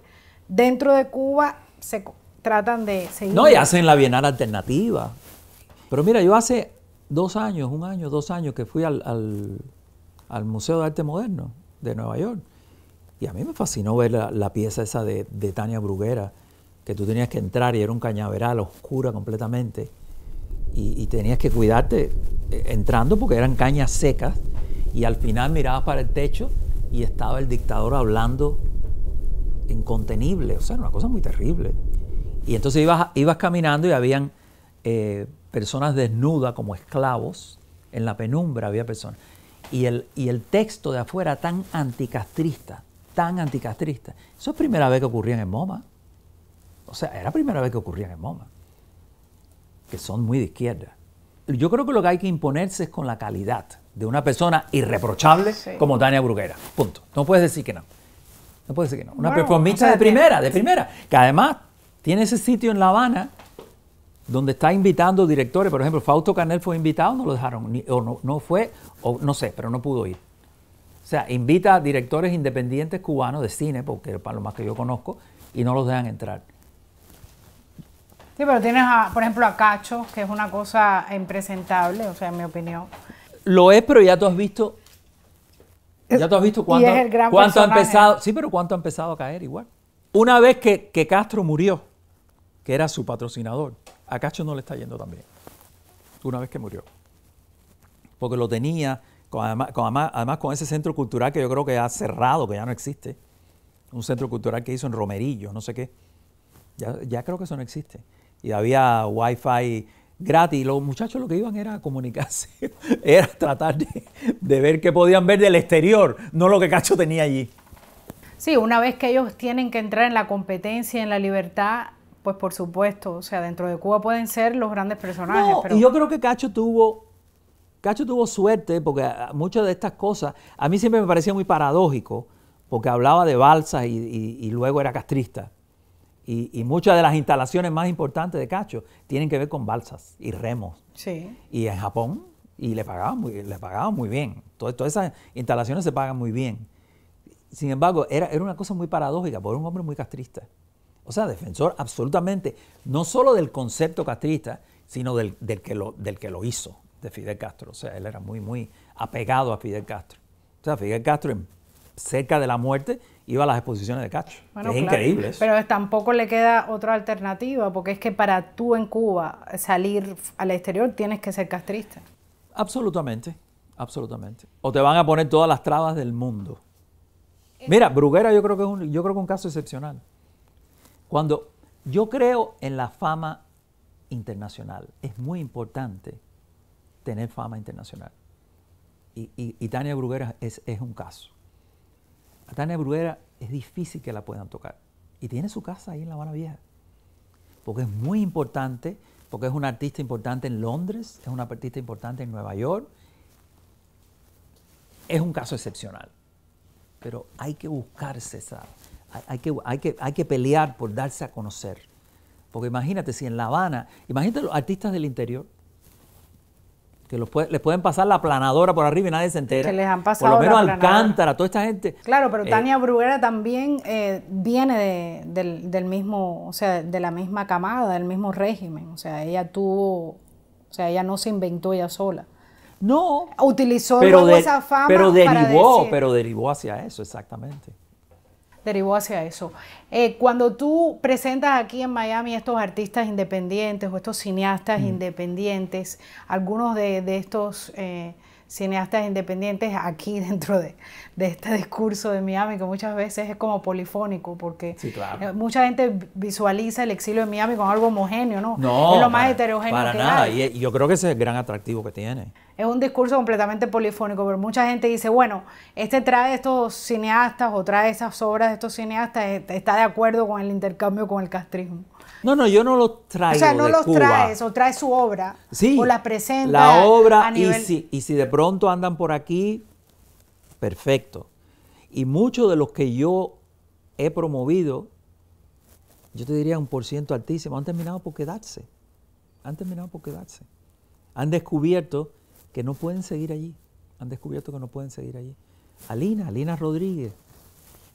dentro de Cuba, se tratan de seguir. No, y hacen la Bienal Alternativa. Pero mira, yo hace dos años, un año, dos años que fui al Museo de Arte Moderno de Nueva York a mí me fascinó ver la, pieza esa de, Tania Bruguera, que tú tenías que entrar y era un cañaveral oscura completamente. Y, tenías que cuidarte eh, entrando porque eran cañas secas. Y al final mirabas para el techo y estaba el dictador hablando incontenible. O sea, era una cosa muy terrible. Y entonces ibas, ibas caminando y habían eh, personas desnudas como esclavos. En la penumbra había personas. Y el, y el texto de afuera tan anticastrista tan anticastrista. Eso es primera vez que ocurrían en MoMA. O sea, era primera vez que ocurrían en MoMA. Que son muy de izquierda. Yo creo que lo que hay que imponerse es con la calidad de una persona irreprochable como Tania Bruguera. Punto. No puedes decir que no. No puedes decir que no. Una performista de primera, de primera. Que además tiene ese sitio en La Habana donde está invitando directores. Por ejemplo, Fausto Canel fue invitado, no lo dejaron, ni, o no fue, o no sé, pero no pudo ir. O sea, invita a directores independientes cubanos de cine, porque para lo más que yo conozco, y no los dejan entrar. Sí, pero tienes, por ejemplo, a Cacho, que es una cosa impresentable, o sea, en mi opinión. Lo es, pero ya tú has visto. Ya tú has visto cuánto, ha empezado. Sí, pero cuánto ha empezado a caer igual. Una vez que, que Castro murió, que era su patrocinador, a Cacho no le está yendo tan bien. Una vez que murió. Porque lo tenía, además, con, ese centro cultural que yo creo que ha cerrado, que ya no existe, un centro cultural que hizo en Romerillo, no sé qué, ya, ya creo que eso no existe. Y había wifi gratis. Los muchachos lo que iban era a comunicarse, era tratar de, ver qué podían ver del exterior, no lo que Cacho tenía allí. Sí, una vez que ellos tienen que entrar en la competencia, en la libertad, pues por supuesto, o sea, dentro de Cuba pueden ser los grandes personajes. Y yo creo que Cacho tuvo Cacho tuvo suerte porque ah, muchas de estas cosas a mí siempre me parecía muy paradójico porque hablaba de balsas y, luego era castrista. Y, muchas de las instalaciones más importantes de Cacho tienen que ver con balsas y remos. Sí. Y en Japón, y le pagaban muy, muy bien. todas esas instalaciones se pagan muy bien. Sin embargo, era, una cosa muy paradójica, porque era un hombre muy castrista. O sea, defensor absolutamente, no solo del concepto castrista, sino del, del que, lo, del que lo hizo de Fidel Castro. O sea, él era muy, muy apegado a Fidel Castro. O sea, Fidel Castro cerca de la muerte iba a las exposiciones de Castro. es increíble. Pero tampoco le queda otra alternativa, porque es que para tú en Cuba salir al exterior tienes que ser castrista. Absolutamente, absolutamente. O te van a poner todas las trabas del mundo. Mira, Bruguera yo creo que es un, yo creo que es un caso excepcional. Cuando yo creo en la fama internacional, es muy importante tener fama internacional. Y, Tania Bruguera es, un caso. A Tania Bruguera es difícil que la puedan tocar. Y tiene su casa ahí en La Habana Vieja. Porque es muy importante, porque es una artista importante en Londres, es una artista importante en Nueva York. Es un caso excepcional. Pero hay que buscarse esa. Hay, que, hay, que, hay que pelear por darse a conocer. Porque imagínate si en La Habana, imagínate los artistas del interior, les pueden pasar la planadora por arriba y nadie se entera. les han pasado. Por lo menos Alcántara, toda esta gente. Claro, pero eh, Tania Bruguera también eh, viene de, del, mismo, o sea, de la misma camada, del mismo régimen. O sea, ella tuvo, o sea, ella no se inventó ella sola. No. Utilizó pero esa fama. Pero derivó, pero derivó hacia eso, exactamente derivó hacia eso. Eh, cuando tú presentas aquí en Miami estos artistas independientes o estos cineastas mm. independientes, algunos de, de estos eh, cineastas independientes aquí dentro de, este discurso de Miami, que muchas veces es como polifónico, porque eh, mucha gente visualiza el exilio de Miami como algo homogéneo, ¿no? no es lo más para, heterogéneo. Para nada, y yo creo que ese es el gran atractivo que tiene es un discurso completamente polifónico, pero mucha gente dice, bueno, este trae estos cineastas o trae esas obras de estos cineastas, eh, está de acuerdo con el intercambio con el castrismo. No, no, yo no los traigo. O sea, no los traes, o traes su obra. Sí. O la presenta. La obra, y, si, y si de pronto andan por aquí, perfecto. Y muchos de los que yo he promovido, yo te diría un por ciento altísimo, han terminado por quedarse. Han terminado por quedarse. Han descubierto que no pueden seguir allí. Han descubierto que no pueden seguir allí. Alina, Alina Rodríguez,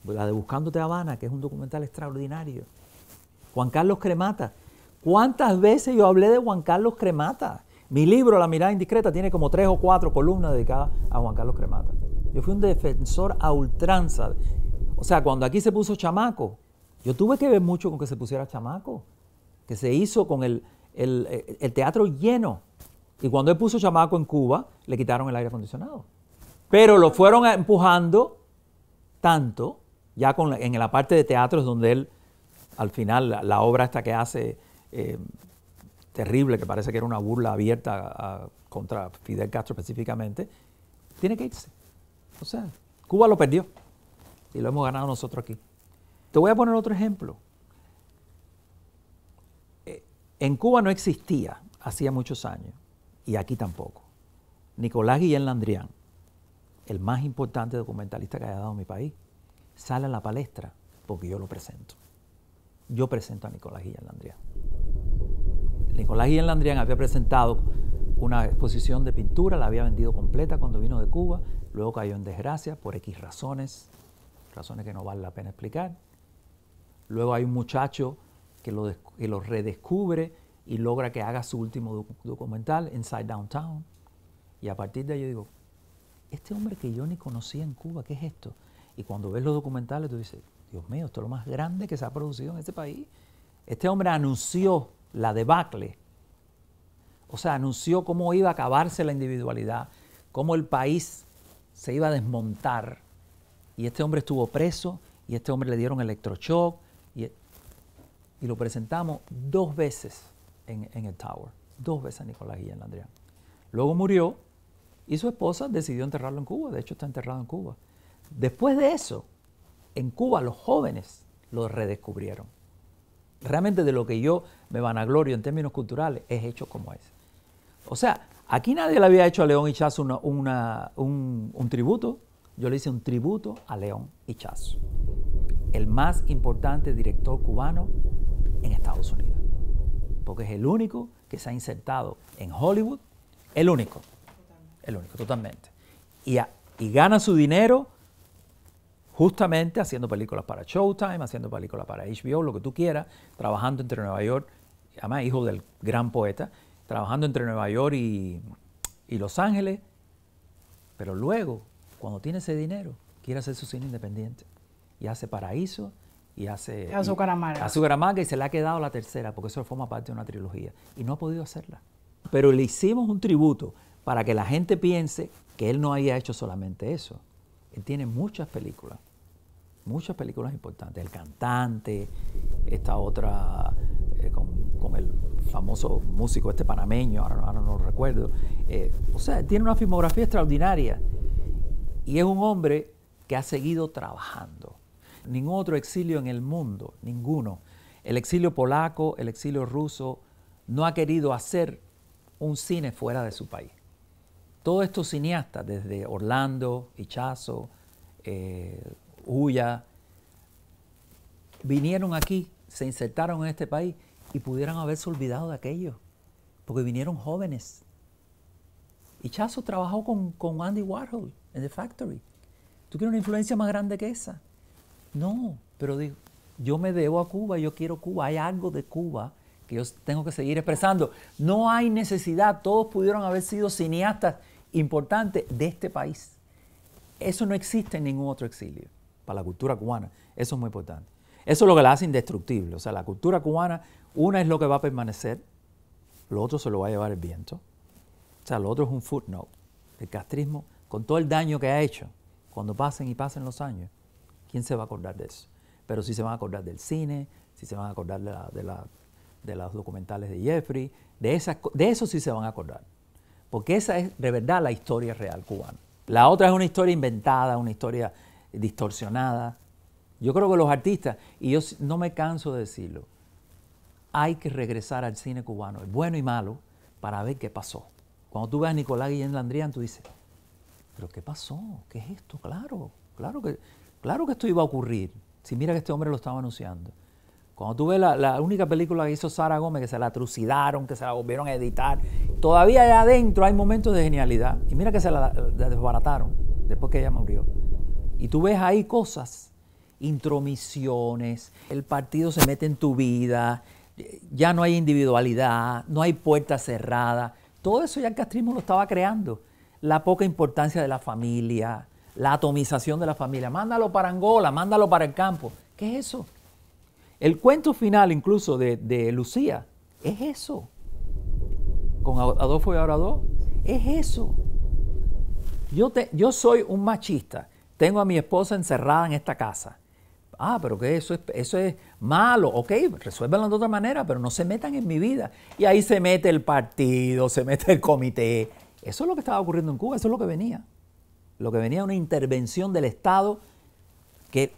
la de Buscándote Habana, que es un documental extraordinario. Juan Carlos Cremata. ¿Cuántas veces yo hablé de Juan Carlos Cremata? Mi libro, La mirada indiscreta, tiene como tres o cuatro columnas dedicadas a Juan Carlos Cremata. Yo fui un defensor a ultranza. O sea, cuando aquí se puso chamaco, yo tuve que ver mucho con que se pusiera chamaco, que se hizo con el, el, el teatro lleno y cuando él puso chamaco en Cuba, le quitaron el aire acondicionado. Pero lo fueron empujando tanto, ya en la parte de teatros donde él, al final, la, obra esta que hace, eh, terrible, que parece que era una burla abierta contra Fidel Castro específicamente, tiene que irse. O sea, Cuba lo perdió y lo hemos ganado nosotros aquí. Te voy a poner otro ejemplo. Eh, en Cuba no existía, hacía muchos años, y aquí tampoco. Nicolás Guillén Landrián, el más importante documentalista que haya dado mi país, sale a la palestra porque yo lo presento. Yo presento a Nicolás Guillén Landrián. Nicolás Guillén Landrián había presentado una exposición de pintura, la había vendido completa cuando vino de Cuba, luego cayó en desgracia por X razones, razones que no vale la pena explicar. Luego hay un muchacho que lo, que lo redescubre y logra que haga su último documental, Inside Downtown. Y a partir de ahí yo digo, este hombre que yo ni conocía en Cuba, ¿qué es esto? Y cuando ves los documentales tú dices, Dios mío, esto es lo más grande que se ha producido en este país. Este hombre anunció la debacle, o sea, anunció cómo iba a acabarse la individualidad, cómo el país se iba a desmontar. Y este hombre estuvo preso y este hombre le dieron electroshock y, y lo presentamos dos veces en, el Tower. Dos veces Nicolás Guillén Andrea. Luego murió y su esposa decidió enterrarlo en Cuba. De hecho, está enterrado en Cuba. Después de eso, en Cuba los jóvenes lo redescubrieron. Realmente de lo que yo me vanaglorio en términos culturales es hecho como es. O sea, aquí nadie le había hecho a León Ichazo un, un tributo. Yo le hice un tributo a León Ichazo, el más importante director cubano en Estados Unidos que es el único que se ha insertado en Hollywood, el único, el único totalmente. Y, y gana su dinero justamente haciendo películas para Showtime, haciendo películas para HBO, lo que tú quieras, trabajando entre Nueva York, además hijo del gran poeta, trabajando entre Nueva York y, y Los Ángeles, pero luego, cuando tiene ese dinero, quiere hacer su cine independiente y hace Paraíso y hace... Azúcar A y se le ha quedado la tercera, porque eso forma parte de una trilogía. Y no ha podido hacerla. Pero le hicimos un tributo para que la gente piense que él no había hecho solamente eso. Él tiene muchas películas, muchas películas importantes. El cantante, esta otra eh, con, el famoso músico este panameño, ahora, no lo recuerdo. Eh, o sea, tiene una filmografía extraordinaria y es un hombre que ha seguido trabajando ningún otro exilio en el mundo, ninguno. El exilio polaco, el exilio ruso, no ha querido hacer un cine fuera de su país. Todos estos cineastas, desde Orlando, Hichazo, Huya, eh, vinieron aquí, se insertaron en este país y pudieran haberse olvidado de aquello, porque vinieron jóvenes. Hichazo trabajó con, con Andy Warhol en The Factory. ¿Tú quieres una influencia más grande que esa? No, pero digo, yo me debo a Cuba, yo quiero Cuba, hay algo de Cuba que yo tengo que seguir expresando. No hay necesidad, todos pudieron haber sido cineastas importantes de este país. Eso no existe en ningún otro exilio, para la cultura cubana, eso es muy importante. Eso es lo que la hace indestructible, o sea, la cultura cubana, una es lo que va a permanecer, lo otro se lo va a llevar el viento, o sea, lo otro es un footnote, el castrismo, con todo el daño que ha hecho, cuando pasen y pasen los años, ¿Quién se va a acordar de eso? Pero sí se van a acordar del cine, sí se van a acordar de, la, los documentales de Jeffrey, de, esas, de eso sí se van a acordar. Porque esa es de verdad la historia real cubana. La otra es una historia inventada, una historia distorsionada. Yo creo que los artistas, y yo no me canso de decirlo, hay que regresar al cine cubano, el bueno y malo, para ver qué pasó. Cuando tú ves a Nicolás Guillén Landrián, tú dices, ¿pero qué pasó? ¿Qué es esto? Claro, claro que Claro que esto iba a ocurrir. Si mira que este hombre lo estaba anunciando. Cuando tú ves la, única película que hizo Sara Gómez, que se la trucidaron, que se la volvieron a editar, todavía allá adentro hay momentos de genialidad. Y mira que se la, la desbarataron después que ella murió. Y tú ves ahí cosas, intromisiones, el partido se mete en tu vida, ya no hay individualidad, no hay puerta cerrada. Todo eso ya el castrismo lo estaba creando. La poca importancia de la familia, la atomización de la familia. Mándalo para Angola, mándalo para el campo. ¿Qué es eso? El cuento final incluso de, Lucía es eso. Con Adolfo y Adolfo, es eso. Yo, te, yo soy un machista. Tengo a mi esposa encerrada en esta casa. Ah, pero que eso es, eso es malo. Ok, resuélvanlo de otra manera, pero no se metan en mi vida. Y ahí se mete el partido, se mete el comité. Eso es lo que estaba ocurriendo en Cuba, eso es lo que venía lo que venía una intervención del Estado, que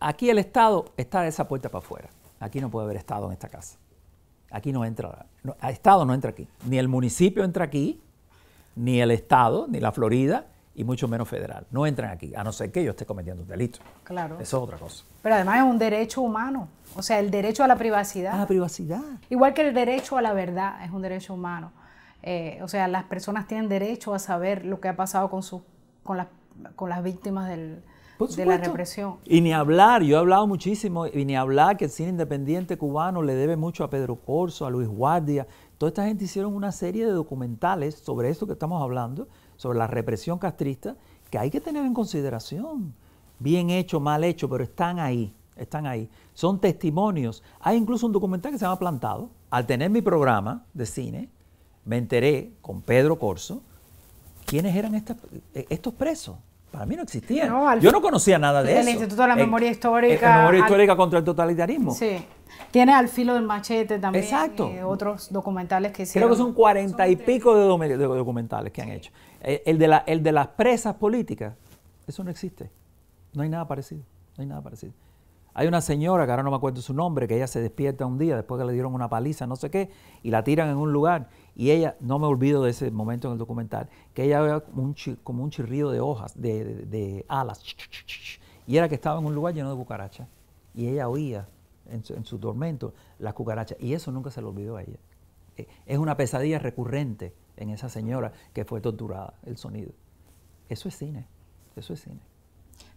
aquí el Estado está de esa puerta para afuera. Aquí no puede haber Estado en esta casa. Aquí no entra, el Estado no entra aquí. Ni el municipio entra aquí, ni el Estado, ni la Florida, y mucho menos federal. No entran aquí, a no ser que yo esté cometiendo un delito. Claro. Eso es otra cosa. Pero además es un derecho humano, o sea, el derecho a la privacidad. A ah, la privacidad. Igual que el derecho a la verdad es un derecho humano. Eh, o sea, las personas tienen derecho a saber lo que ha pasado con sus con las, con las víctimas del, de la represión. Y ni hablar, yo he hablado muchísimo, y ni hablar que el cine independiente cubano le debe mucho a Pedro Corso, a Luis Guardia. Toda esta gente hicieron una serie de documentales sobre esto que estamos hablando, sobre la represión castrista, que hay que tener en consideración. Bien hecho, mal hecho, pero están ahí, están ahí. Son testimonios. Hay incluso un documental que se llama Plantado. Al tener mi programa de cine, me enteré con Pedro Corso ¿quiénes eran eh, estos presos? Para mí no existían. Yo no conocía nada de eso. El Instituto de la Memoria Histórica. La Memoria Histórica contra el totalitarismo. Sí. Tiene Al filo del machete también. Exacto. Eh, otros documentales que hicieron. Creo que son cuarenta y pico de, documentales que han hecho. Eh, el, de el de las presas políticas, eso no existe. No hay nada parecido. No hay nada parecido. Hay una señora, que ahora no me acuerdo su nombre, que ella se despierta un día después que le dieron una paliza, no sé qué, y la tiran en un lugar. Y ella, no me olvido de ese momento en el documental, que ella veía como un, chirrido de hojas, de, alas. Y era que estaba en un lugar lleno de cucarachas. Y ella oía en su, tormento las cucarachas. Y eso nunca se le olvidó a ella. Eh, es una pesadilla recurrente en esa señora que fue torturada, el sonido. Eso es cine, eso es cine.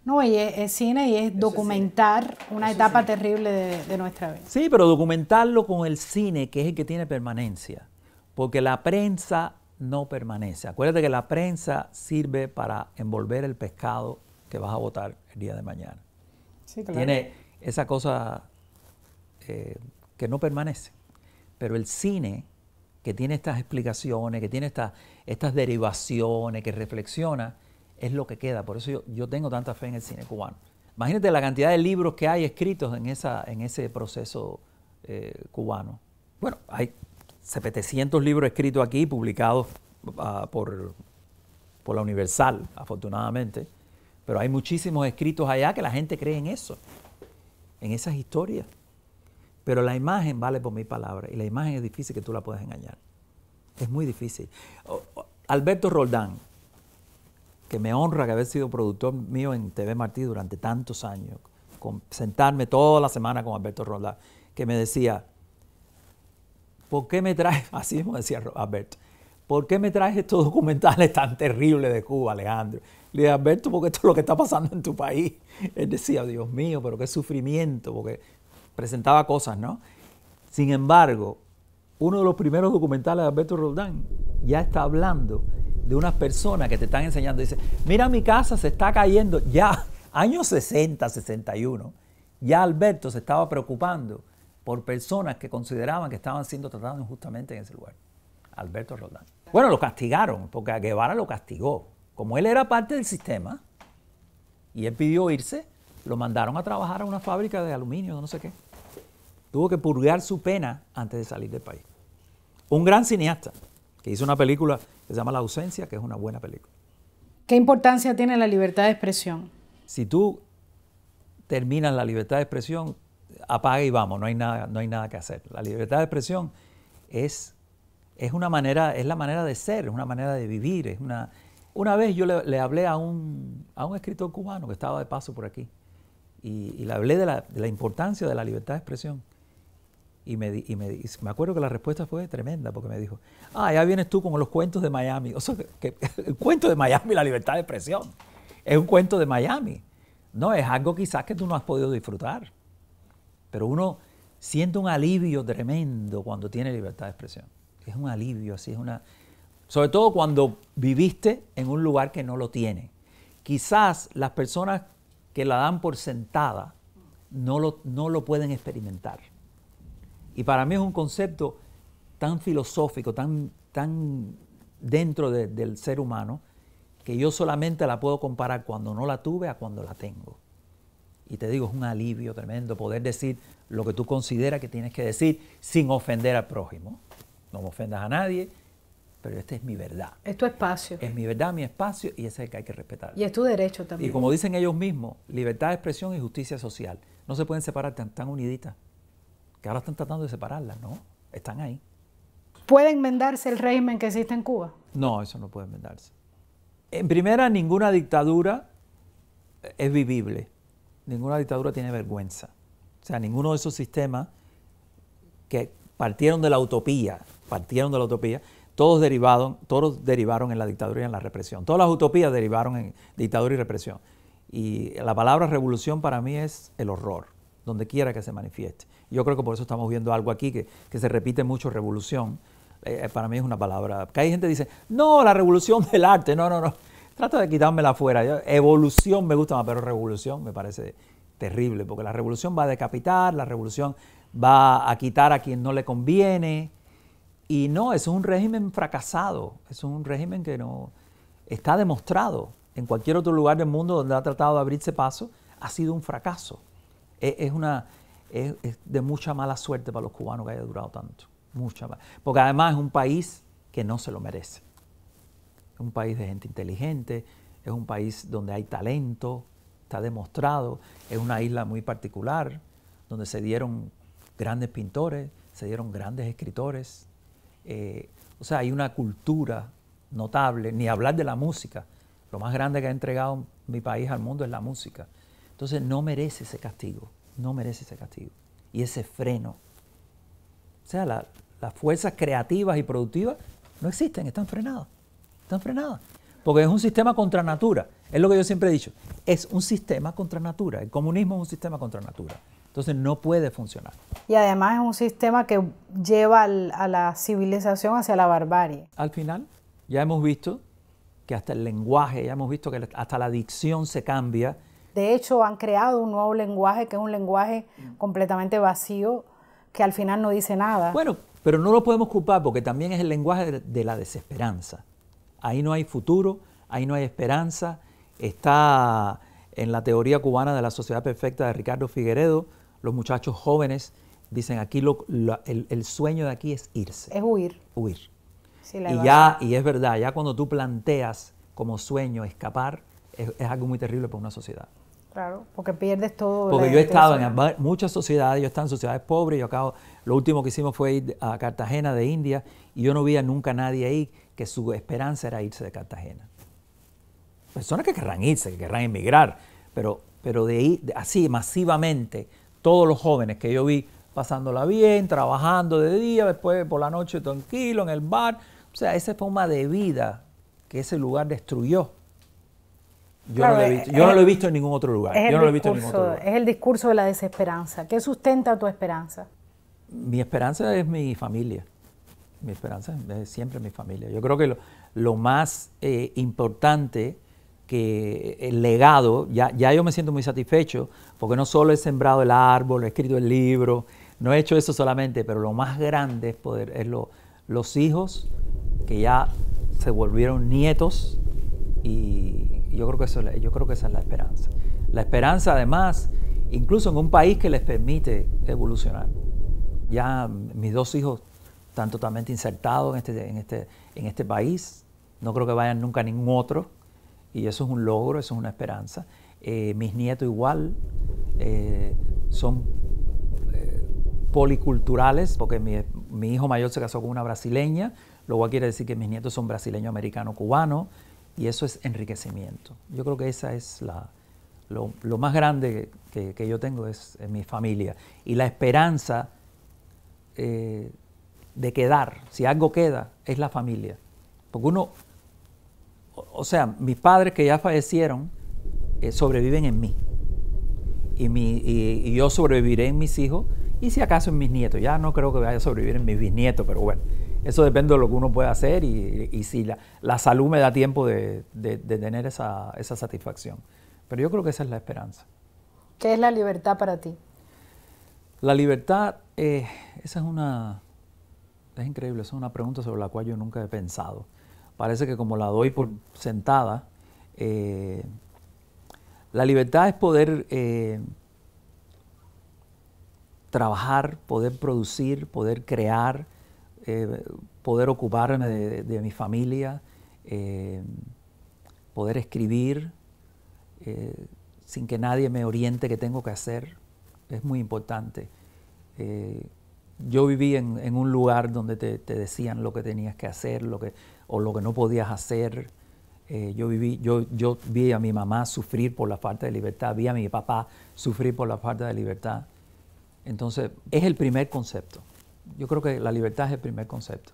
No, y es, cine y es documentar una etapa terrible de nuestra vida. Sí, pero documentarlo con el cine, que es el que tiene permanencia. Porque la prensa no permanece. Acuérdate que la prensa sirve para envolver el pescado que vas a votar el día de mañana. Tiene esa cosa eh, que no permanece. Pero el cine, que tiene estas explicaciones, que tiene estas derivaciones, que reflexiona, es lo que queda. Por eso yo, tengo tanta fe en el cine cubano. Imagínate la cantidad de libros que hay escritos en, esa, en ese proceso eh, cubano. Bueno, hay 700 libros escritos aquí, publicados ah, por, la Universal, afortunadamente. Pero hay muchísimos escritos allá que la gente cree en eso, en esas historias. Pero la imagen vale por mi palabra y la imagen es difícil que tú la puedas engañar. Es muy difícil. Alberto Roldán, que me honra que haber sido productor mío en TV Martí durante tantos años, sentarme toda la semana con Alberto Roldán, que me decía, ¿por qué me traes, así mismo decía Alberto, ¿por qué me traes estos documentales tan terribles de Cuba, Alejandro? Le dije, Alberto, porque esto es lo que está pasando en tu país. Él decía, Dios mío, pero qué sufrimiento, porque presentaba cosas, ¿no? Sin embargo, uno de los primeros documentales de Alberto Roldán ya está hablando de unas personas que te están enseñando. Dice, mira mi casa se está cayendo. Ya, años 60, 61, ya Alberto se estaba preocupando por personas que consideraban que estaban siendo tratados injustamente en ese lugar. Alberto Roldán. Bueno, lo castigaron, porque a Guevara lo castigó. Como él era parte del sistema y él pidió irse, lo mandaron a trabajar a una fábrica de aluminio, no sé qué. Tuvo que purgar su pena antes de salir del país. Un gran cineasta que hizo una película que se llama La ausencia, que es una buena película. ¿Qué importancia tiene la libertad de expresión? Si tú terminas la libertad de expresión, apaga y vamos, no hay nada, no hay nada que hacer. La libertad de expresión es, es, una manera, es la manera de ser, es una manera de vivir. una, vez yo le, hablé a un, escritor cubano que estaba de paso por aquí y, le hablé de la, importancia de la libertad de expresión. Y, me, me, me, acuerdo que la respuesta fue tremenda porque me dijo, ah, ya vienes tú con los cuentos de Miami. O sea, que, el cuento de Miami, la libertad de expresión, es un cuento de Miami. No, es algo quizás que tú no has podido disfrutar. Pero uno siente un alivio tremendo cuando tiene libertad de expresión. Es un alivio, así es una... Sobre todo cuando viviste en un lugar que no lo tiene. Quizás las personas que la dan por sentada no lo, no lo pueden experimentar. Y para mí es un concepto tan filosófico, tan, tan dentro del ser humano, que yo solamente la puedo comparar cuando no la tuve a cuando la tengo. Y te digo, es un alivio tremendo poder decir lo que tú consideras que tienes que decir sin ofender al prójimo. No me ofendas a nadie, pero esta es mi verdad. Es tu espacio. Es mi verdad, mi espacio, y ese es el que hay que respetar. Y es tu derecho también. Y como dicen ellos mismos, libertad de expresión y justicia social. No se pueden separar tan, uniditas, que ahora están tratando de separarlas, ¿no? Están ahí. ¿Puede enmendarse el régimen que existe en Cuba? No, eso no puede enmendarse. En primera, ninguna dictadura eh, es vivible ninguna dictadura tiene vergüenza. O sea, ninguno de esos sistemas que partieron de la utopía, partieron de la utopía, todos derivaron, todos derivaron en la dictadura y en la represión. Todas las utopías derivaron en dictadura y represión. Y la palabra revolución para mí es el horror, donde quiera que se manifieste. Yo creo que por eso estamos viendo algo aquí que, se repite mucho, revolución. Eh, eh, para mí es una palabra. Que hay gente que dice, no, la revolución del arte. No, no, no. Trato de quitármela afuera. evolución me gusta más, pero revolución me parece terrible, porque la revolución va a decapitar, la revolución va a quitar a quien no le conviene. Y no, es un régimen fracasado, es un régimen que no está demostrado. En cualquier otro lugar del mundo donde ha tratado de abrirse paso, ha sido un fracaso. E, es, una, de mucha mala suerte para los cubanos que haya durado tanto. Mucha mala. Porque además es un país que no se lo merece. Es un país de gente inteligente, es un país donde hay talento, está demostrado, es una isla muy particular, donde se dieron grandes pintores, se dieron grandes escritores. Eh, o sea, hay una cultura notable, ni hablar de la música. Lo más grande que ha entregado mi país al mundo es la música. Entonces no merece ese castigo, no merece ese castigo. Y ese freno. O sea, las fuerzas creativas y productivas no existen, están frenadas están frenadas. Porque es un sistema contra natura. Es lo que yo siempre he dicho. Es un sistema contra natura. El comunismo es un sistema contra natura. Entonces no puede funcionar. Y además es un sistema que lleva a la civilización hacia la barbarie. Al final, ya hemos visto que hasta el lenguaje, ya hemos visto que hasta la dicción se cambia. De hecho, han creado un nuevo lenguaje que es un lenguaje completamente vacío, que al final no dice nada. Bueno, pero no lo podemos culpar porque también es el lenguaje de la desesperanza. Ahí no hay futuro, ahí no hay esperanza. Está en la teoría cubana de la sociedad perfecta de Ricardo Figueredo, los muchachos jóvenes dicen aquí el, sueño de aquí es irse. Es huir. Huir. y ya, y es verdad, ya cuando tú planteas como sueño escapar, es, algo muy terrible para una sociedad. Claro, porque pierdes todo. Porque yo he estado en muchas sociedades, yo he estado en sociedades pobres, yo acabo, lo último que hicimos fue ir a Cartagena de India y yo no vi a nunca nadie ahí que su esperanza era irse de Cartagena. Personas que querrán irse, que querrán emigrar, pero, pero de ahí, así masivamente, todos los jóvenes que yo vi pasándola bien, trabajando de día, después por la noche tranquilo en el bar. O sea, esa forma de vida que ese lugar destruyó. Yo, no, lo eh, he visto, en ningún otro lugar. Yo no lo he visto en ningún otro lugar. Es el discurso de la desesperanza. ¿Qué sustenta tu esperanza? Mi esperanza es mi familia mi esperanza es siempre mi familia. Yo creo que lo, más eh, importante que el legado, ya, yo me siento muy satisfecho, porque no solo he sembrado el árbol, he escrito el libro, no he hecho eso solamente, pero lo más grande es poder, es los hijos que ya se volvieron nietos y yo creo, que eso, yo creo que esa es la esperanza. La esperanza además, incluso en un país que les permite evolucionar. Ya mis dos hijos están totalmente insertados en este, en este, en este país, no creo que vayan nunca a ningún otro, y eso es un logro, eso es una esperanza. Eh, mis nietos igual eh, son eh, policulturales, porque mi, hijo mayor se casó con una brasileña, lo cual quiere decir que mis nietos son brasileño, americano, cubano, y eso es enriquecimiento. Yo creo que esa es la, lo, más grande que, yo tengo, es, en mi familia. Y la esperanza de quedar, si algo queda, es la familia. Porque uno, o sea, mis padres que ya fallecieron eh, sobreviven en mí. Y, yo sobreviviré en mis hijos y si acaso en mis nietos. Ya no creo que vaya a sobrevivir en mis bisnietos, pero bueno, eso depende de lo que uno pueda hacer y, si la, salud me da tiempo de, tener esa, satisfacción. Pero yo creo que esa es la esperanza. ¿Qué es la libertad para ti? La libertad, eh, esa es una, es increíble, es una pregunta sobre la cual yo nunca he pensado. Parece que como la doy por sentada, eh, la libertad es poder eh, trabajar, poder producir, poder crear, eh, poder ocuparme de, de mi familia, poder escribir sin que nadie me oriente qué tengo que hacer. Es muy importante yo viví en, un lugar donde te, decían lo que tenías que hacer lo que, o lo que no podías hacer. Eh, yo, viví, yo, yo vi a mi mamá sufrir por la falta de libertad, vi a mi papá sufrir por la falta de libertad. Entonces, es el primer concepto. Yo creo que la libertad es el primer concepto.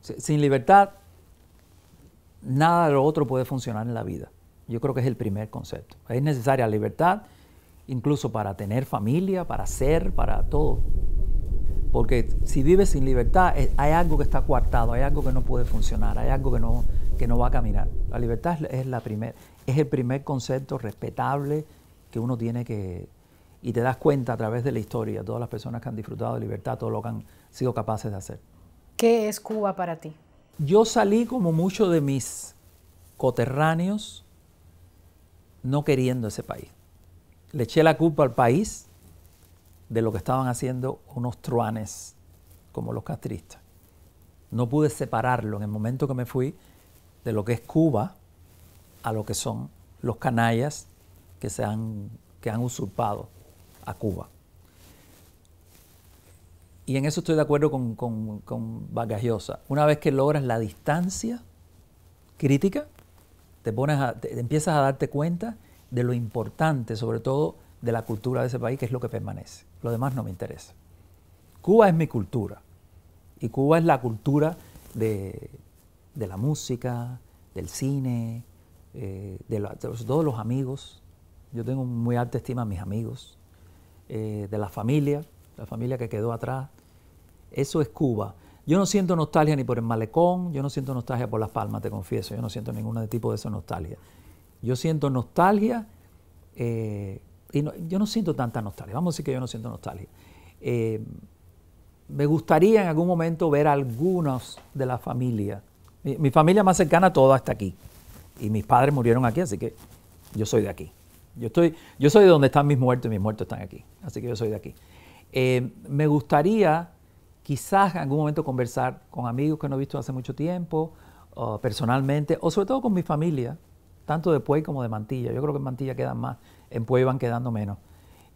Sin libertad, nada de lo otro puede funcionar en la vida. Yo creo que es el primer concepto. Es necesaria libertad, incluso para tener familia, para ser, para todo. Porque si vives sin libertad, eh, hay algo que está coartado, hay algo que no puede funcionar, hay algo que no, que no va a caminar. La libertad es, la primer, es el primer concepto respetable que uno tiene que... Y te das cuenta a través de la historia, todas las personas que han disfrutado de libertad, todo lo que han sido capaces de hacer. ¿Qué es Cuba para ti? Yo salí como muchos de mis coterráneos no queriendo ese país. Le eché la culpa al país de lo que estaban haciendo unos truanes como los castristas. No pude separarlo en el momento que me fui de lo que es Cuba a lo que son los canallas que, se han, que han usurpado a Cuba. Y en eso estoy de acuerdo con, con, con Una vez que logras la distancia crítica, te, pones empiezas a darte cuenta de lo importante, sobre todo de la cultura de ese país, que es lo que permanece. Lo demás no me interesa. Cuba es mi cultura. Y Cuba es la cultura de, la música, del cine, eh, de, todos los amigos. Yo tengo muy alta estima a mis amigos, eh, de la familia, la familia que quedó atrás. Eso es Cuba. Yo no siento nostalgia ni por el malecón, yo no siento nostalgia por Las Palmas, te confieso, yo no siento ningún tipo de esa nostalgia. Yo siento nostalgia eh, yo no siento tanta nostalgia, vamos a decir que yo no siento nostalgia. Eh, me gustaría en algún momento ver a algunos de la familia. Mi, familia más cercana toda está aquí. Y mis padres murieron aquí, así que yo soy de aquí. Yo, estoy, yo soy de donde están mis muertos y mis muertos están aquí. Así que yo soy de aquí. Eh, me gustaría quizás en algún momento conversar con amigos que no he visto hace mucho tiempo, personalmente, o sobre todo con mi familia, tanto de Puey como de Mantilla. Yo creo que en Mantilla quedan más en Puebla iban quedando menos.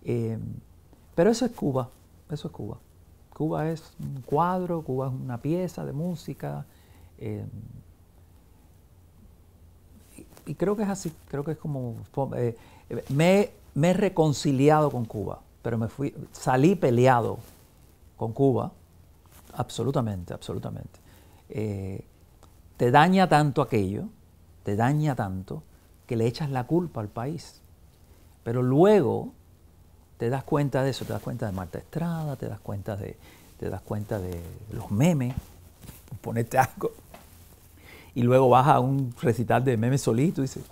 Eh, pero eso es Cuba, eso es Cuba. Cuba es un cuadro, Cuba es una pieza de música. Eh, y, creo que es así, creo que es como... Eh, me, he reconciliado con Cuba, pero me fui, salí peleado con Cuba, absolutamente, absolutamente. te daña tanto aquello, te daña tanto, que le echas la culpa al país. Pero luego te das cuenta de eso, te das cuenta de Marta Estrada, te das cuenta de, te das cuenta de los memes, ponerte algo. Y luego vas a un recital de memes solito y dices,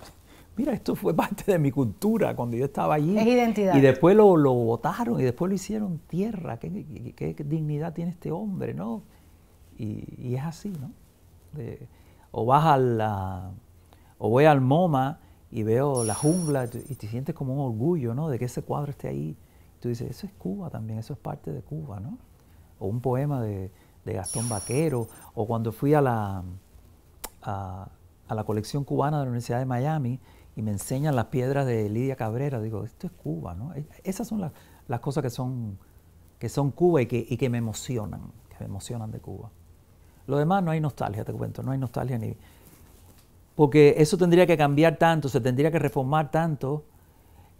mira, esto fue parte de mi cultura cuando yo estaba allí. Es identidad. Y después lo, votaron y después lo hicieron tierra. ¿Qué, dignidad tiene este hombre, no? Y, es así, ¿no? o vas a la, o voy al MoMA y veo la jungla y te sientes como un orgullo, ¿no? De que ese cuadro esté ahí. Tú dices, eso es Cuba también, eso es parte de Cuba, ¿no? O un poema de, Gastón Vaquero, o cuando fui a la, la colección cubana de la Universidad de Miami y me enseñan las piedras de Lidia Cabrera, digo, esto es Cuba, ¿no? Esas son las, cosas que son, que son Cuba y que, y que me emocionan, que me emocionan de Cuba. Lo demás no hay nostalgia, te cuento, no hay nostalgia ni, porque eso tendría que cambiar tanto, se tendría que reformar tanto.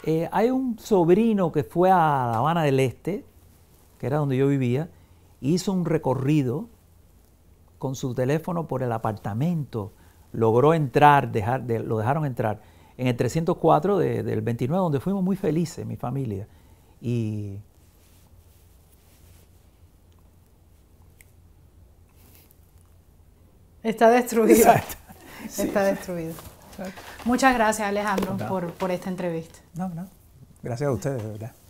Eh, hay un sobrino que fue a La Habana del Este, que era donde yo vivía, hizo un recorrido con su teléfono por el apartamento, logró entrar, dejar, lo dejaron entrar en el 304 del 29, donde fuimos muy felices, mi familia. Y Está destruido. Exacto está destruido. Muchas gracias, Alejandro, por, por esta entrevista. No, no. Gracias a ustedes, verdad.